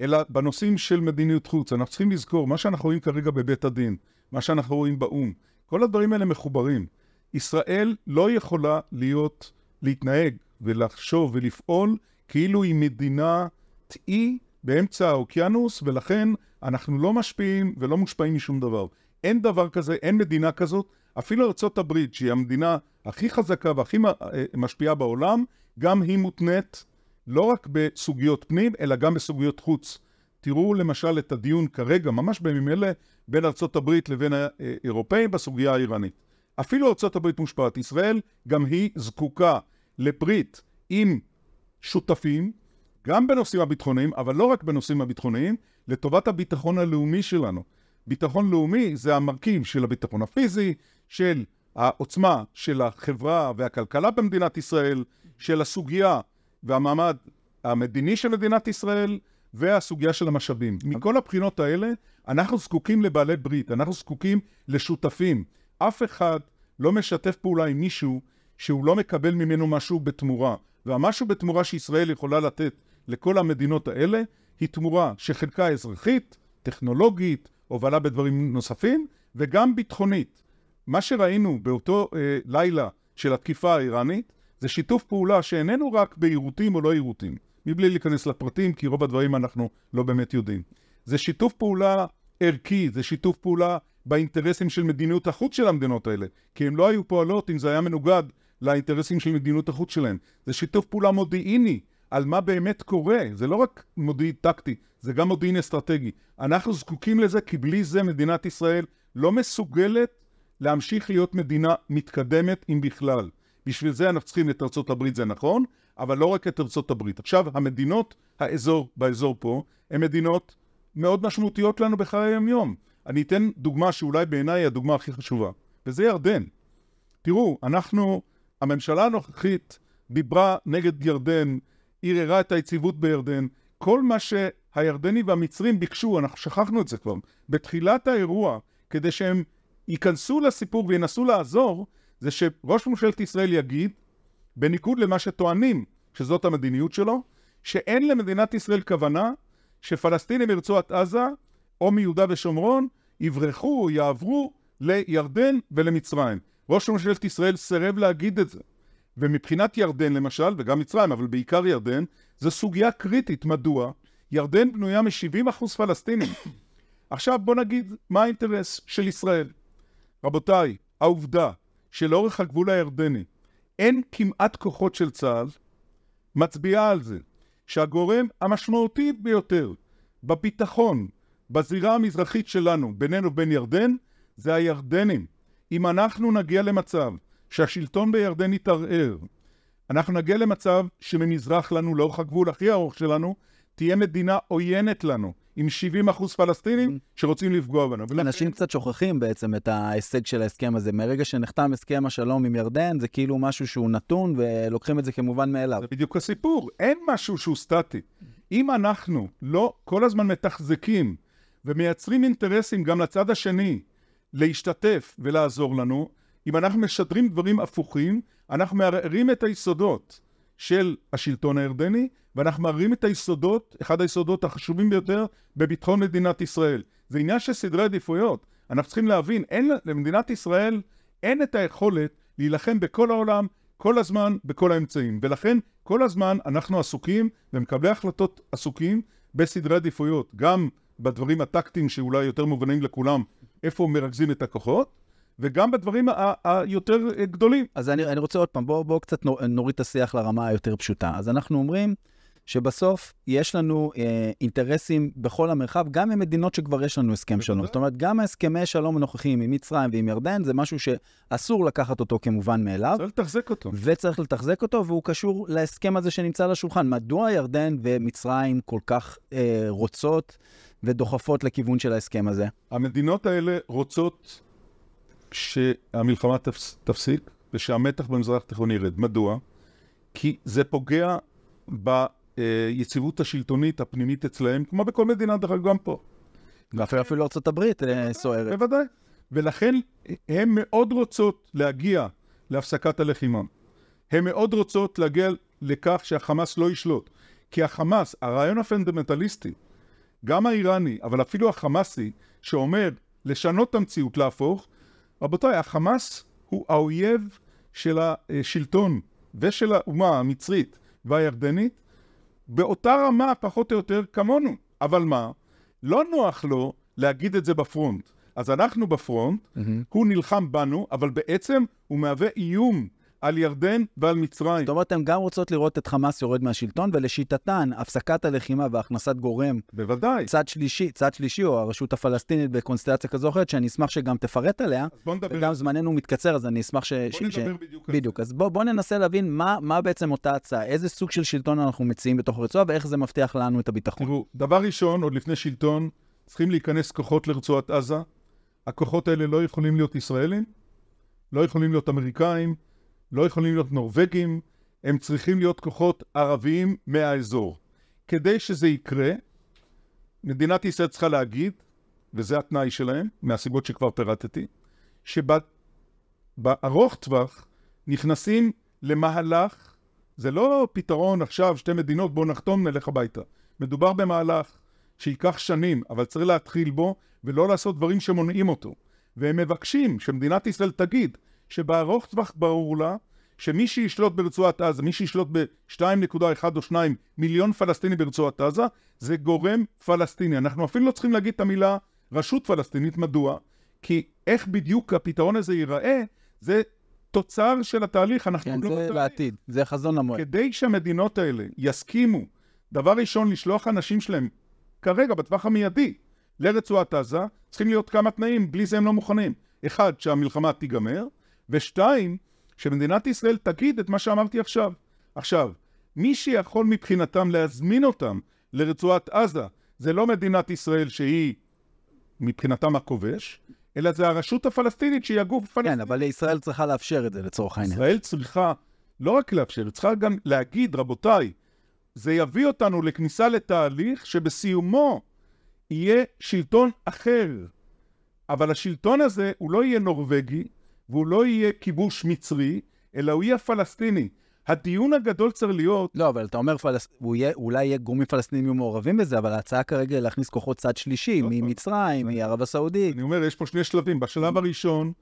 אלא בנושאים של מדיניות חוץ. אנחנו צריכים לזכור, מה שאנחנו רואים כרגע בבית הדין, מה שאנחנו רואים באו"ם, כל הדברים האלה מחוברים. ישראל לא יכולה להיות, להתנהג ולחשוב ולפעול כאילו היא מדינת אי באמצע האוקיינוס, ולכן אנחנו לא משפיעים ולא מושפעים משום דבר. אין דבר כזה, אין מדינה כזאת. אפילו ארה"ב, שהיא המדינה הכי חזקה והכי אה, משפיעה בעולם, גם היא מותנית לא רק בסוגיות פנים, אלא גם בסוגיות חוץ. תראו למשל את הדיון כרגע, ממש בימים אלה, בין ארה"ב לבין האירופאים בסוגיה האיראנית. אפילו ארה"ב מושפעת. ישראל גם היא זקוקה לברית עם שותפים, גם בנושאים הביטחוניים, אבל לא רק בנושאים הביטחוניים, לטובת הביטחון הלאומי שלנו. ביטחון לאומי זה המרכיב של הביטחון הפיזי, של העוצמה של החברה והכלכלה במדינת ישראל, של הסוגיה והמעמד המדיני של מדינת ישראל, והסוגיה של המשאבים. מכל הבחינות האלה, אנחנו זקוקים לבעלי ברית, אנחנו זקוקים לשותפים. אף אחד לא משתף פעולה עם מישהו שהוא לא מקבל ממנו משהו בתמורה. והמשהו בתמורה שישראל יכולה לתת לכל המדינות האלה, היא תמורה שחלקה אזרחית, טכנולוגית, הובלה בדברים נוספים, וגם ביטחונית. מה שראינו באותו אה, לילה של התקיפה האיראנית, זה שיתוף פעולה שאיננו רק בעירותים או לא עירותים. מבלי להיכנס לפרטים, כי רוב הדברים אנחנו לא באמת יודעים. זה שיתוף פעולה ערכי, זה שיתוף פעולה באינטרסים של מדיניות החוץ של המדינות האלה, כי הן לא היו פועלות אם זה היה מנוגד לאינטרסים של מדיניות החוץ שלהן. זה שיתוף פעולה מודיעיני על מה באמת קורה, זה לא רק מודיעין טקטי, זה גם מודיעין אסטרטגי. אנחנו זקוקים לזה כי בלי זה מדינת ישראל לא מסוגלת להמשיך להיות מדינה מתקדמת אם בכלל. בשביל זה אנחנו צריכים את ארה״ב, זה נכון, אבל לא רק את ארצות הברית. עכשיו, המדינות האזור, באזור פה, הן מדינות מאוד משמעותיות לנו בחיי היום-יום. אני אתן דוגמה שאולי בעיניי היא הדוגמה הכי חשובה, וזה ירדן. תראו, אנחנו, הממשלה הנוכחית דיברה נגד ירדן, ערערה את היציבות בירדן, כל מה שהירדנים והמצרים ביקשו, אנחנו שכחנו את זה כבר, בתחילת האירוע, כדי שהם ייכנסו לסיפור וינסו לעזור, זה שראש ממשלת ישראל יגיד, בניגוד למה שטוענים שזאת המדיניות שלו, שאין למדינת ישראל כוונה שפלסטינים מרצועת עזה או מיהודה ושומרון יברחו או יעברו לירדן ולמצרים. ראש ממשלת ישראל סירב להגיד את זה. ומבחינת ירדן למשל, וגם מצרים, אבל בעיקר ירדן, זו סוגיה קריטית. מדוע? ירדן בנויה מ-70% פלסטינים. <coughs> עכשיו בוא נגיד מה האינטרס של ישראל. רבותיי, העובדה שלאורך הגבול הירדני אין כמעט כוחות של צה"ל, מצביעה על זה שהגורם המשמעותי ביותר בביטחון, בזירה המזרחית שלנו, בינינו ובין ירדן, זה הירדנים. אם אנחנו נגיע למצב שהשלטון בירדן יתערער, אנחנו נגיע למצב שממזרח לנו, לאורך הגבול הכי ארוך שלנו, תהיה מדינה עוינת לנו. עם 70 אחוז פלסטינים שרוצים לפגוע בנו. אנשים קצת שוכחים בעצם את ההישג של ההסכם הזה. מרגע שנחתם הסכם השלום עם ירדן, זה כאילו משהו שהוא נתון, ולוקחים את זה כמובן מאליו. זה בדיוק הסיפור, אין משהו שהוא סטטי. אם אנחנו לא כל הזמן מתחזקים ומייצרים אינטרסים גם לצד השני להשתתף ולעזור לנו, אם אנחנו משדרים דברים הפוכים, אנחנו מערערים את היסודות של השלטון הירדני ואנחנו מראים את היסודות, אחד היסודות החשובים ביותר בביטחון מדינת ישראל. זה עניין של סדרי עדיפויות. אנחנו צריכים להבין, אין, למדינת ישראל אין את היכולת להילחם בכל העולם, כל הזמן, בכל האמצעים. ולכן כל הזמן אנחנו עסוקים, ומקבלי ההחלטות עסוקים, בסדרי עדיפויות. גם בדברים הטקטיים שאולי יותר מובנים לכולם, איפה מרכזים את הכוחות, וגם בדברים היותר גדולים. אז אני, אני רוצה עוד פעם, בואו בוא קצת נוריד את השיח לרמה היותר פשוטה. אז אנחנו אומרים, שבסוף יש לנו אה, אינטרסים בכל המרחב, גם עם מדינות שכבר יש לנו הסכם שלום. זאת אומרת, גם הסכמי שלום הנוכחיים עם מצרים ועם ירדן, זה משהו שאסור לקחת אותו כמובן מאליו. צריך לתחזק אותו. וצריך לתחזק אותו, והוא קשור להסכם הזה שנמצא על השולחן. מדוע ירדן ומצרים כל כך אה, רוצות ודוחפות לכיוון של ההסכם הזה? המדינות האלה רוצות שהמלחמה תפס, תפסיק ושהמתח במזרח התיכון ירד. מדוע? כי זה פוגע ב... היציבות אה, השלטונית הפנימית אצלהם, כמו בכל מדינה, דרך אגב, גם פה. ואפילו אפילו הברית אה, סוערת. בוודאי. ולכן הן מאוד רוצות להגיע להפסקת הלחימה. הן מאוד רוצות להגיע לכך שהחמאס לא ישלוט. כי החמאס, הרעיון הפנדמנטליסטי, גם האיראני, אבל אפילו החמאסי, שאומר לשנות את המציאות, להפוך, רבותיי, החמאס הוא האויב של השלטון ושל האומה המצרית והירדנית, באותה רמה פחות או יותר כמונו. אבל מה? לא נוח לו להגיד את זה בפרונט. אז אנחנו בפרונט, mm-hmm. הוא נלחם בנו, אבל בעצם הוא מהווה איום על ירדן ועל מצרים. זאת אומרת, הן גם רוצות לראות את חמאס יורד מהשלטון, ולשיטתן, הפסקת הלחימה והכנסת גורם... בוודאי. צד שלישי, צד שלישי, או הרשות הפלסטינית בקונסטלציה כזו או אחרת, שאני אשמח שגם תפרט עליה. אז בוא נדבר. וגם זמננו מתקצר, אז אני אשמח ש... בוא ש... נדבר ש... בדיוק. בדיוק. אז בוא, בוא ננסה להבין מה, מה בעצם אותה הצעה, איזה סוג של שלטון אנחנו מציעים בתוך הרצועה, ואיך זה מבטיח לנו את הביטחון. תראו, דבר ראשון, עוד לפני שלטון, צריכים להיכנס כוחות לרצועת עזה. הכוחות האלה לא יכולים להיות ישראלים, לא יכולים להיות אמריקאים, לא יכולים להיות נורבגים, הם צריכים להיות כוחות ערביים מהאזור. כדי שזה יקרה, מדינת ישראל צריכה להגיד, וזה התנאי שלהם, מהסיבות שכבר פירטתי, שבארוך טווח נכנסים למהלך, זה לא פתרון עכשיו שתי מדינות בואו נחתום נלך הביתה. מדובר במהלך שייקח שנים, אבל צריך להתחיל בו ולא לעשות דברים שמונעים אותו. והם מבקשים שמדינת ישראל תגיד שבארוך טווח ברור לה שמי שישלוט ברצועת עזה, מי שישלוט ב-2.1 או 2 מיליון פלסטינים ברצועת עזה, זה גורם פלסטיני. אנחנו אפילו לא צריכים להגיד את המילה רשות פלסטינית. מדוע? כי איך בדיוק הפתרון הזה ייראה, זה תוצר של התהליך. אנחנו כן, לא זה בתהליך. לעתיד, זה חזון המועד. כדי שהמדינות האלה יסכימו, דבר ראשון, לשלוח אנשים שלהם, כרגע, בטווח המיידי, לרצועת עזה, צריכים להיות כמה תנאים, בלי זה הם לא מוכנים. אחד, שהמלחמה תיגמר. ושתיים, שמדינת ישראל תגיד את מה שאמרתי עכשיו. עכשיו, מי שיכול מבחינתם להזמין אותם לרצועת עזה, זה לא מדינת ישראל שהיא מבחינתם הכובש, אלא זה הרשות הפלסטינית שהיא הגוף הפלסטיני. כן, אבל ישראל צריכה לאפשר את זה לצורך העניין. ישראל צריכה לא רק לאפשר, היא צריכה גם להגיד, רבותיי, זה יביא אותנו לכניסה לתהליך שבסיומו יהיה שלטון אחר. אבל השלטון הזה הוא לא יהיה נורבגי, והוא לא יהיה כיבוש מצרי, אלא הוא יהיה פלסטיני. הדיון הגדול צריך להיות... לא, אבל אתה אומר, פלס... הוא יהיה, אולי יהיה גורמים פלסטינים יהיו מעורבים בזה, אבל ההצעה כרגע היא להכניס כוחות צד שלישי, לא, לא. ממצרים, לא. מערב הסעודית. אני אומר, יש פה שני שלבים. בשלב הראשון,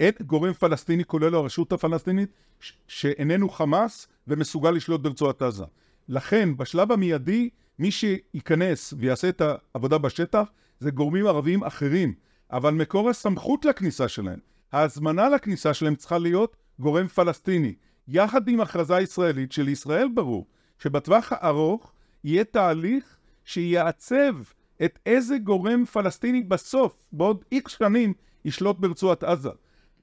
אין גורם פלסטיני, כולל הרשות הפלסטינית, ש- שאיננו חמאס ומסוגל לשלוט ברצועת עזה. לכן, בשלב המיידי, מי שייכנס ויעשה את העבודה בשטח, זה גורמים ערביים אחרים, אבל מקור הסמכות לכניסה שלהם ההזמנה לכניסה שלהם צריכה להיות גורם פלסטיני, יחד עם הכרזה ישראלית שלישראל ברור שבטווח הארוך יהיה תהליך שיעצב את איזה גורם פלסטיני בסוף, בעוד איקס שנים, ישלוט ברצועת עזה.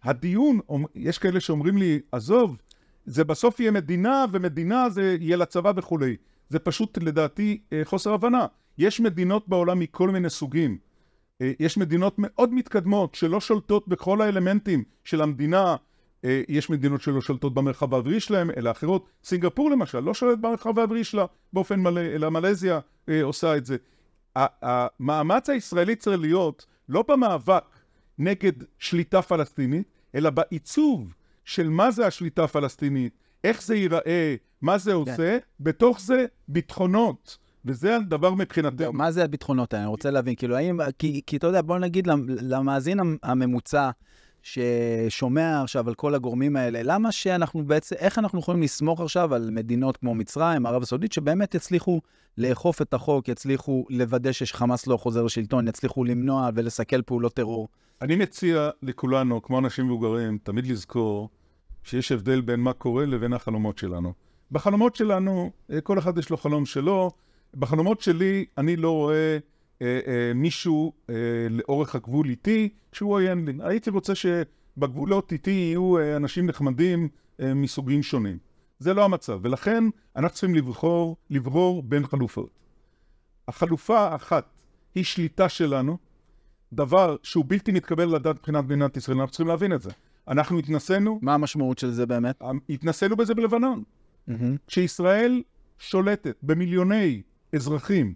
הדיון, יש כאלה שאומרים לי, עזוב, זה בסוף יהיה מדינה, ומדינה זה יהיה לצבא וכולי. זה פשוט לדעתי אה, חוסר הבנה. יש מדינות בעולם מכל מיני סוגים. אה, יש מדינות מאוד מתקדמות שלא שולטות בכל האלמנטים של המדינה, אה, יש מדינות שלא שולטות במרחב האווירי שלהם, אלא אחרות. סינגפור למשל לא שולט במרחב האווירי שלה באופן מלא, אלא מלזיה אה, עושה את זה. המאמץ הישראלי צריך להיות לא במאבק נגד שליטה פלסטינית, אלא בעיצוב של מה זה השליטה הפלסטינית, איך זה ייראה, מה זה כן. עושה, כן. בתוך זה ביטחונות. וזה הדבר מבחינתנו. מה זה הביטחונות האלה? אני רוצה להבין. כאילו, האם... כי, כי אתה יודע, בוא נגיד למאזין הממוצע ששומע עכשיו על כל הגורמים האלה, למה שאנחנו בעצם... איך אנחנו יכולים לסמוך עכשיו על מדינות כמו מצרים, ערב הסעודית, שבאמת יצליחו לאכוף את החוק, יצליחו לוודא שחמאס לא חוזר לשלטון, יצליחו למנוע ולסכל פעולות טרור? אני מציע לכולנו, כמו אנשים מבוגרים, תמיד לזכור שיש הבדל בין מה קורה לבין החלומות שלנו. בחלומות שלנו, אה, כל אחד יש לו חלום שלו, בחלומות שלי אני לא רואה אה, אה, מישהו אה, לאורך הגבול איתי שהוא עוין לי. הייתי רוצה שבגבולות איתי יהיו אה, אנשים נחמדים אה, מסוגים שונים. זה לא המצב, ולכן אנחנו צריכים לבחור, לברור בין חלופות. החלופה האחת היא שליטה שלנו, דבר שהוא בלתי מתקבל לדעת מבחינת מדינת ישראל, אנחנו צריכים להבין את זה. אנחנו התנסינו... מה המשמעות של זה באמת? התנסינו בזה בלבנון. כשישראל Mm-hmm. שולטת במיליוני אזרחים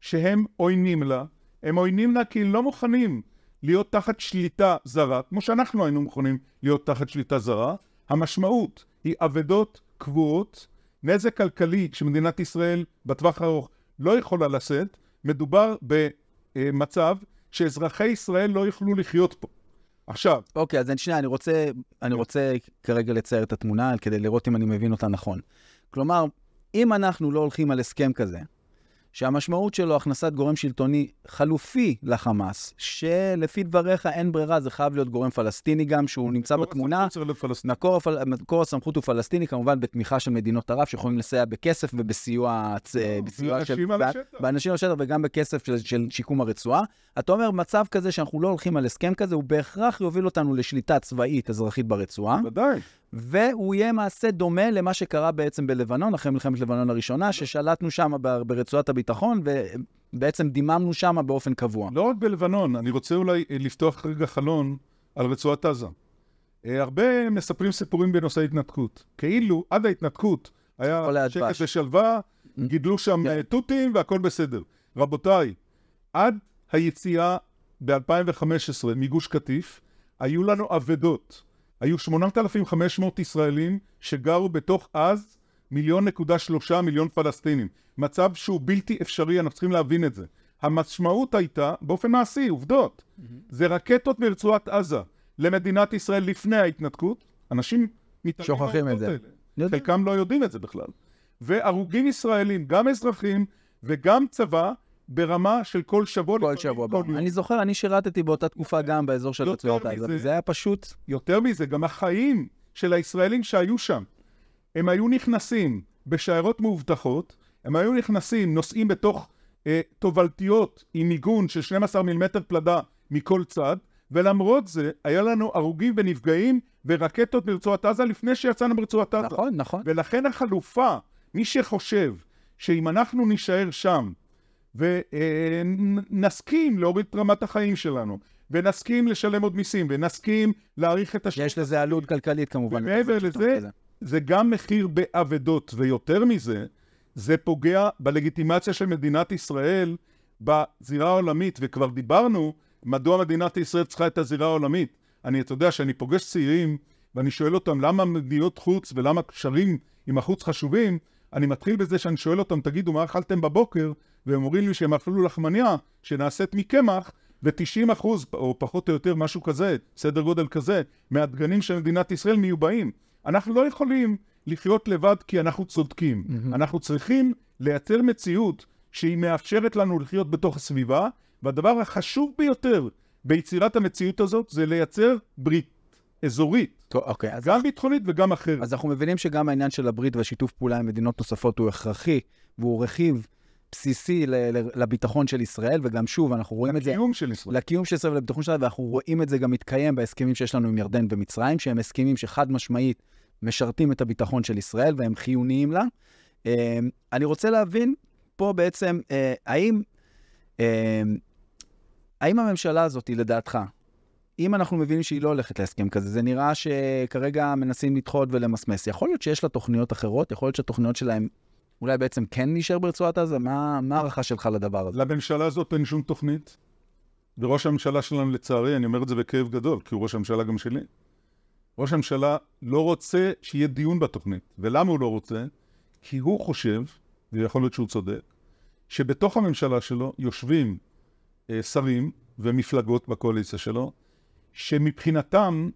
שהם עוינים לה, הם עוינים לה כי הם לא מוכנים להיות תחת שליטה זרה, כמו שאנחנו היינו מוכנים להיות תחת שליטה זרה, המשמעות היא אבדות קבועות, נזק כלכלי שמדינת ישראל בטווח הארוך לא יכולה לשאת, מדובר במצב שאזרחי ישראל לא יוכלו לחיות פה. עכשיו. אוקיי, okay, אז שנייה, אני רוצה, אני רוצה כרגע לצייר את התמונה כדי לראות אם אני מבין אותה נכון. כלומר, אם אנחנו לא הולכים על הסכם כזה, שהמשמעות שלו הכנסת גורם שלטוני חלופי לחמאס, שלפי דבריך אין ברירה, זה חייב להיות גורם פלסטיני גם, שהוא נכון, נמצא בתמונה. מקור, הפל... הסמכות הוא פלסטיני, כמובן בתמיכה של מדינות ערב, שיכולים לסייע בכסף ובסיוע צ... אה, בסיוע של... באנשים על השטח וגם בכסף של, של שיקום הרצועה. אתה אומר, מצב כזה שאנחנו לא הולכים על הסכם כזה, הוא בהכרח יוביל אותנו לשליטה צבאית אזרחית ברצועה. בוודאי. והוא יהיה מעשה דומה למה שקרה בעצם בלבנון, אחרי מלחמת לבנון הראשונה, ששלטנו שם ברצועת הביטחון, ובעצם דיממנו שם באופן קבוע. לא רק בלבנון, אני רוצה אולי אה, לפתוח רגע חלון על רצועת עזה. אה, הרבה מספרים סיפורים בנושא ההתנתקות. כאילו, עד ההתנתקות היה שקט ושלווה, mm-hmm. גידלו שם כן. אה, תותים והכל בסדר. רבותיי, עד היציאה ב-2015 מגוש קטיף, היו לנו אבדות. היו 8,500 ישראלים שגרו בתוך אז מיליון נקודה שלושה מיליון פלסטינים. מצב שהוא בלתי אפשרי, אנחנו צריכים להבין את זה. המשמעות הייתה, באופן מעשי, עובדות, mm-hmm. זה רקטות מרצועת עזה למדינת ישראל לפני ההתנתקות, אנשים שוכחים את זה. האלה. חלקם לא יודעים את זה בכלל. והרוגים ישראלים, גם אזרחים וגם צבא, ברמה של כל שבוע. כל שבוע, כל לא, שבוע. לא. אני זוכר, אני שירתתי באותה תקופה גם באזור של התביעות העזרתי. זה היה פשוט... יותר מזה, גם החיים של הישראלים שהיו שם, הם היו נכנסים בשיירות מאובטחות, הם היו נכנסים, נוסעים בתוך אה, תובלתיות עם מיגון של 12 מילימטר פלדה מכל צד, ולמרות זה, היה לנו הרוגים ונפגעים ורקטות ברצועת עזה לפני שיצאנו ברצועת עזה. נכון, נכון. ולכן החלופה, מי שחושב שאם אנחנו נישאר שם ונסכים להוריד את רמת החיים שלנו, ונסכים לשלם עוד מיסים, ונסכים להעריך את השקעה. יש לזה עלות כלכלית כמובן. ומעבר לזה, זה גם מחיר באבדות, ויותר מזה, זה פוגע בלגיטימציה של מדינת ישראל בזירה העולמית, וכבר דיברנו מדוע מדינת ישראל צריכה את הזירה העולמית. אני, אתה יודע, שאני פוגש צעירים ואני שואל אותם למה מדינות חוץ ולמה קשרים עם החוץ חשובים, אני מתחיל בזה שאני שואל אותם, תגידו, מה אכלתם בבוקר? והם אומרים לי שהם אכלו לחמניה שנעשית מקמח, ו-90 אחוז, או פחות או יותר משהו כזה, סדר גודל כזה, מהדגנים של מדינת ישראל מיובאים. אנחנו לא יכולים לחיות לבד כי אנחנו צודקים. Mm-hmm. אנחנו צריכים לייצר מציאות שהיא מאפשרת לנו לחיות בתוך הסביבה, והדבר החשוב ביותר ביצירת המציאות הזאת זה לייצר ברית אזורית. טוב, אוקיי. אז... גם ביטחונית וגם אחרת. אז אנחנו מבינים שגם העניין של הברית והשיתוף פעולה עם מדינות נוספות הוא הכרחי, והוא רכיב בסיסי לביטחון של ישראל, וגם שוב, אנחנו רואים את זה... לקיום של ישראל. לקיום של ישראל ולביטחון שלנו, ואנחנו רואים את זה גם מתקיים בהסכמים שיש לנו עם ירדן ומצרים, שהם הסכמים שחד משמעית משרתים את הביטחון של ישראל והם חיוניים לה. אמ, אני רוצה להבין פה בעצם, אה, האם, אמ, האם הממשלה הזאת, לדעתך, אם אנחנו מבינים שהיא לא הולכת להסכם כזה, זה נראה שכרגע מנסים לדחות ולמסמס. יכול להיות שיש לה תוכניות אחרות, יכול להיות שהתוכניות שלהם אולי בעצם כן נשאר ברצועת עזה? מה ההערכה שלך לדבר הזה? לממשלה הזאת אין שום תוכנית. וראש הממשלה שלנו, לצערי, אני אומר את זה בכאב גדול, כי הוא ראש הממשלה גם שלי. ראש הממשלה לא רוצה שיהיה דיון בתוכנית. ולמה הוא לא רוצה? כי הוא חושב, ויכול להיות שהוא צודק, שבתוך הממשלה שלו יושבים אה, שרים ומפלגות בקואליציה שלו, שמבחינתם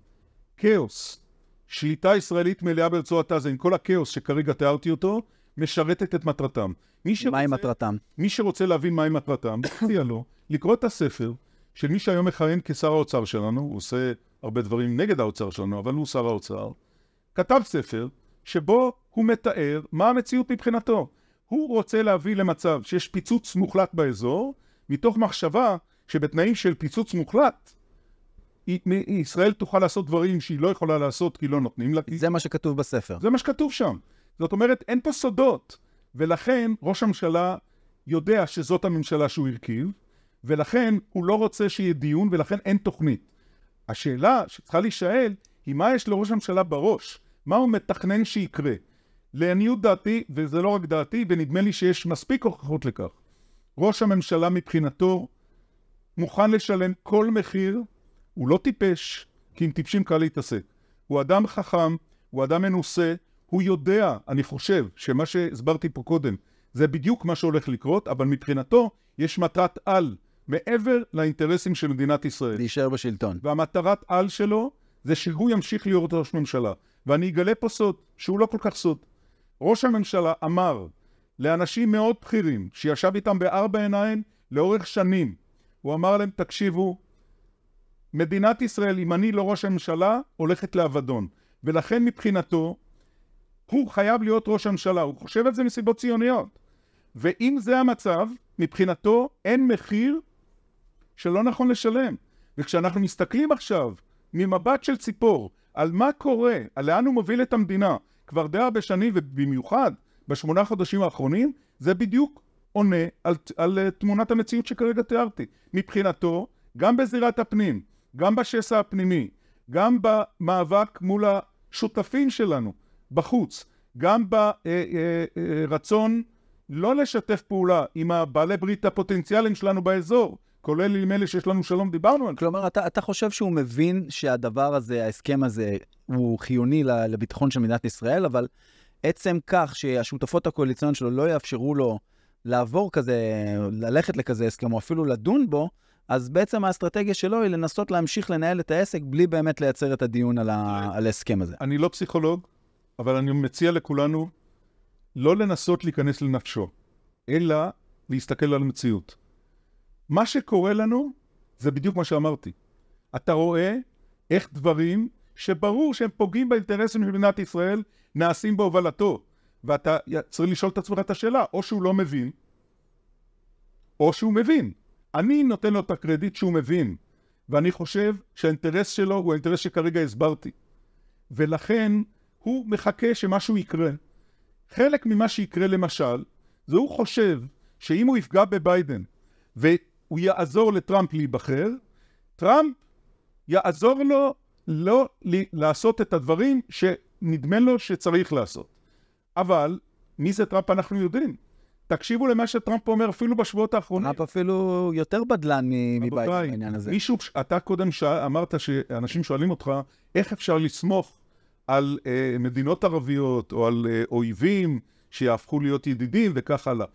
כאוס, שליטה ישראלית מלאה ברצועת עזה, עם כל הכאוס שכרגע תיארתי אותו, משרתת את מטרתם. מי שרוצה, מהי מטרתם? מי שרוצה להבין מהי מטרתם, מציע <coughs> לו לקרוא את הספר של מי שהיום מכהן כשר האוצר שלנו, הוא עושה הרבה דברים נגד האוצר שלנו, אבל הוא שר האוצר, כתב ספר שבו הוא מתאר מה המציאות מבחינתו. הוא רוצה להביא למצב שיש פיצוץ מוחלט באזור, מתוך מחשבה שבתנאים של פיצוץ מוחלט, ישראל תוכל לעשות דברים שהיא לא יכולה לעשות כי לא נותנים לה. זה מה שכתוב בספר. זה מה שכתוב שם. זאת אומרת, אין פה סודות. ולכן ראש הממשלה יודע שזאת הממשלה שהוא הרכיב, ולכן הוא לא רוצה שיהיה דיון, ולכן אין תוכנית. השאלה שצריכה להישאל, היא מה יש לראש הממשלה בראש? מה הוא מתכנן שיקרה? לעניות דעתי, וזה לא רק דעתי, ונדמה לי שיש מספיק הוכחות לכך, ראש הממשלה מבחינתו מוכן לשלם כל מחיר, הוא לא טיפש, כי עם טיפשים קל להתעסק. הוא אדם חכם, הוא אדם מנוסה, הוא יודע, אני חושב, שמה שהסברתי פה קודם זה בדיוק מה שהולך לקרות, אבל מבחינתו יש מטרת על מעבר לאינטרסים של מדינת ישראל. להישאר בשלטון. והמטרת על שלו זה שהוא ימשיך להיות ראש ממשלה. ואני אגלה פה סוד, שהוא לא כל כך סוד. ראש הממשלה אמר לאנשים מאוד בכירים, שישב איתם בארבע עיניים לאורך שנים, הוא אמר להם, תקשיבו, מדינת ישראל, אם אני לא ראש הממשלה, הולכת לאבדון. ולכן מבחינתו, הוא חייב להיות ראש הממשלה, הוא חושב על זה מסיבות ציוניות. ואם זה המצב, מבחינתו אין מחיר שלא נכון לשלם. וכשאנחנו מסתכלים עכשיו ממבט של ציפור על מה קורה, על לאן הוא מוביל את המדינה כבר די הרבה שנים ובמיוחד בשמונה חודשים האחרונים, זה בדיוק עונה על, על, על אה, תמונת המציאות שכרגע תיארתי. מבחינתו, גם בזירת הפנים, גם בשסע הפנימי, גם במאבק מול השותפים שלנו, בחוץ, גם ברצון אה, אה, אה, לא לשתף פעולה עם הבעלי ברית הפוטנציאליים שלנו באזור, כולל עם אלה שיש לנו שלום, דיברנו על זה. כלומר, אתה, אתה חושב שהוא מבין שהדבר הזה, ההסכם הזה, הוא חיוני לביטחון של מדינת ישראל, אבל עצם כך שהשותפות הקואליציוניות שלו לא יאפשרו לו לעבור כזה, ללכת לכזה הסכם, או אפילו לדון בו, אז בעצם האסטרטגיה שלו היא לנסות להמשיך לנהל את העסק בלי באמת לייצר את הדיון על ההסכם הזה. אני לא פסיכולוג, אבל אני מציע לכולנו לא לנסות להיכנס לנפשו, אלא להסתכל על המציאות. מה שקורה לנו זה בדיוק מה שאמרתי. אתה רואה איך דברים שברור שהם פוגעים באינטרסים של מדינת ישראל נעשים בהובלתו, ואתה צריך לשאול את עצמך את השאלה, או שהוא לא מבין, או שהוא מבין. אני נותן לו את הקרדיט שהוא מבין, ואני חושב שהאינטרס שלו הוא האינטרס שכרגע הסברתי. ולכן הוא מחכה שמשהו יקרה. חלק ממה שיקרה למשל, זה הוא חושב שאם הוא יפגע בביידן והוא יעזור לטראמפ להיבחר, טראמפ יעזור לו לא לעשות את הדברים שנדמה לו שצריך לעשות. אבל מי זה טראמפ אנחנו יודעים. תקשיבו למה שטראמפ אומר אפילו בשבועות האחרונים. טראמפ אפילו יותר בדלן מבית בעניין הזה. מישהו, אתה קודם שאל, אמרת שאנשים שואלים אותך, איך אפשר לסמוך על אה, מדינות ערביות או על אה, אויבים שיהפכו להיות ידידים וכך הלאה.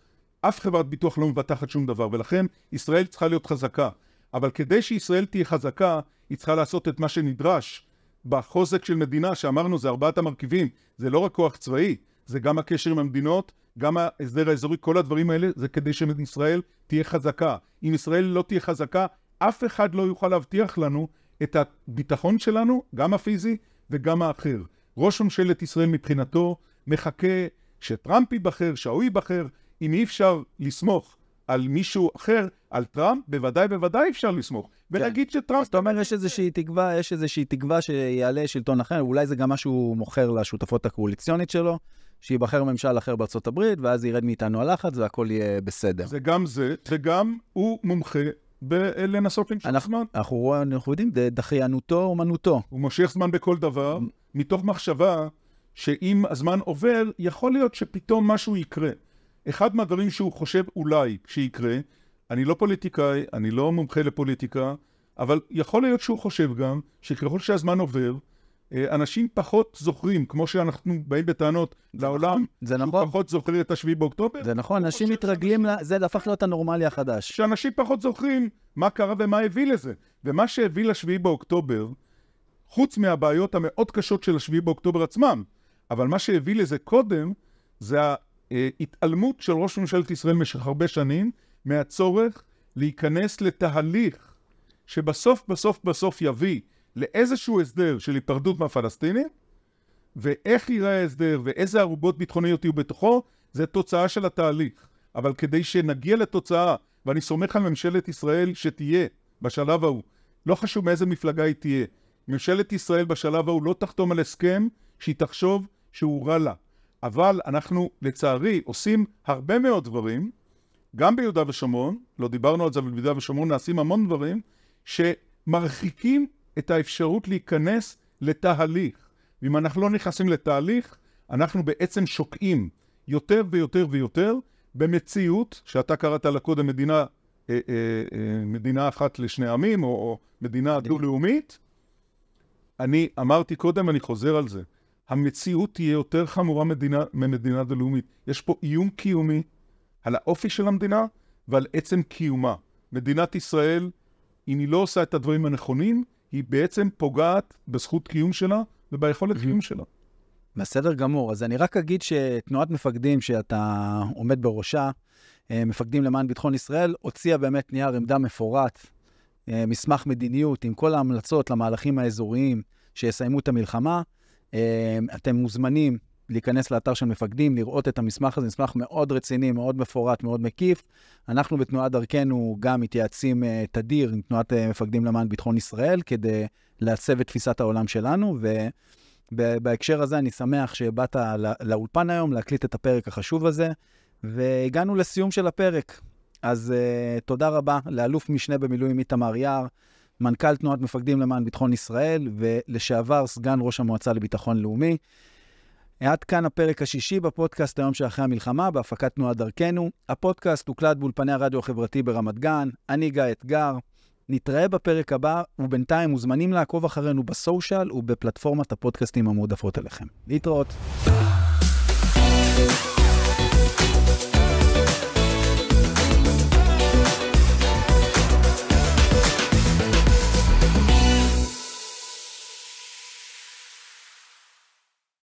אף חברת ביטוח לא מבטחת שום דבר, ולכן ישראל צריכה להיות חזקה. אבל כדי שישראל תהיה חזקה, היא צריכה לעשות את מה שנדרש בחוזק של מדינה, שאמרנו, זה ארבעת המרכיבים, זה לא רק כוח צבאי, זה גם הקשר עם המדינות, גם ההסדר האזורי, כל הדברים האלה, זה כדי שישראל תהיה חזקה. אם ישראל לא תהיה חזקה, אף אחד לא יוכל להבטיח לנו את הביטחון שלנו, גם הפיזי וגם האחר. ראש ממשלת ישראל מבחינתו מחכה שטראמפ ייבחר, שההוא ייבחר, אם אי אפשר לסמוך על מישהו אחר, על טראמפ, בוודאי בוודאי אפשר לסמוך. ולהגיד כן. שטראמפ... אז אתה אומר, יש איזושהי תקווה, יש איזושהי תקווה שיעלה שלטון אחר, אולי זה גם משהו מוכר לשותפות הקואליציונית שלו, שייבחר ממשל אחר בארצות הברית, ואז ירד מאיתנו הלחץ והכל יהיה בסדר. זה גם זה, וגם הוא מומחה בלנסות למשוך אנחנו, זמן. אנחנו, אנחנו יודעים, דחיינותו אומנותו. הוא מושך זמן בכל דבר, מתוך מחשבה שאם הזמן עובר, יכול להיות שפתאום משהו יקרה. אחד מהדברים שהוא חושב אולי שיקרה, אני לא פוליטיקאי, אני לא מומחה לפוליטיקה, אבל יכול להיות שהוא חושב גם שככל שהזמן עובר, אה, אנשים פחות זוכרים, כמו שאנחנו באים בטענות לעולם, נכון, זה נכון. שהוא פחות זוכר את השביעי באוקטובר. זה נכון, אנשים מתרגלים, ל... זה הפך להיות הנורמלי החדש. שאנשים פחות זוכרים מה קרה ומה הביא לזה. ומה שהביא לשביעי באוקטובר, חוץ מהבעיות המאוד קשות של השביעי באוקטובר עצמם, אבל מה שהביא לזה קודם, זה ההתעלמות של ראש ממשלת ישראל במשך הרבה שנים מהצורך להיכנס לתהליך שבסוף בסוף בסוף יביא לאיזשהו הסדר של היפרדות מהפלסטינים, ואיך יראה ההסדר ואיזה ערובות ביטחוניות יהיו בתוכו, זה תוצאה של התהליך. אבל כדי שנגיע לתוצאה, ואני סומך על ממשלת ישראל שתהיה בשלב ההוא, לא חשוב מאיזה מפלגה היא תהיה, ממשלת ישראל בשלב ההוא לא תחתום על הסכם שהיא תחשוב שהוא רע לה. אבל אנחנו לצערי עושים הרבה מאוד דברים, גם ביהודה ושומרון, לא דיברנו על זה, אבל ביהודה ושומרון נעשים המון דברים, שמרחיקים את האפשרות להיכנס לתהליך. ואם אנחנו לא נכנסים לתהליך, אנחנו בעצם שוקעים יותר ויותר ויותר במציאות שאתה קראת לה קודם מדינה, אה, אה, אה, מדינה אחת לשני עמים, או, או מדינה דו-לאומית. אני אמרתי קודם, אני חוזר על זה. המציאות תהיה יותר חמורה מדינה, ממדינה דו-לאומית. יש פה איום קיומי על האופי של המדינה ועל עצם קיומה. מדינת ישראל, אם היא לא עושה את הדברים הנכונים, היא בעצם פוגעת בזכות קיום שלה וביכולת קיום שלה. בסדר גמור. אז אני רק אגיד שתנועת מפקדים שאתה עומד בראשה, אה, מפקדים למען ביטחון ישראל, הוציאה באמת נייר עמדה מפורט, אה, מסמך מדיניות עם כל ההמלצות למהלכים האזוריים שיסיימו את המלחמה. אה, אתם מוזמנים להיכנס לאתר של מפקדים, לראות את המסמך הזה, מסמך מאוד רציני, מאוד מפורט, מאוד מקיף. אנחנו בתנועת דרכנו גם מתייעצים uh, תדיר עם תנועת uh, מפקדים למען ביטחון ישראל, כדי לעצב את תפיסת העולם שלנו, ובהקשר הזה אני שמח שבאת לא, לאולפן היום להקליט את הפרק החשוב הזה, והגענו לסיום של הפרק. אז uh, תודה רבה לאלוף משנה במילואים איתמר יער, מנכ"ל תנועת מפקדים למען ביטחון ישראל, ולשעבר סגן ראש המועצה לביטחון לאומי. עד כאן הפרק השישי בפודקאסט היום שאחרי המלחמה, בהפקת תנועת דרכנו. הפודקאסט הוקלט באולפני הרדיו החברתי ברמת גן. אני גיא אתגר. נתראה בפרק הבא, ובינתיים מוזמנים לעקוב אחרינו בסושיאל ובפלטפורמת הפודקאסטים המועדפות אליכם. להתראות.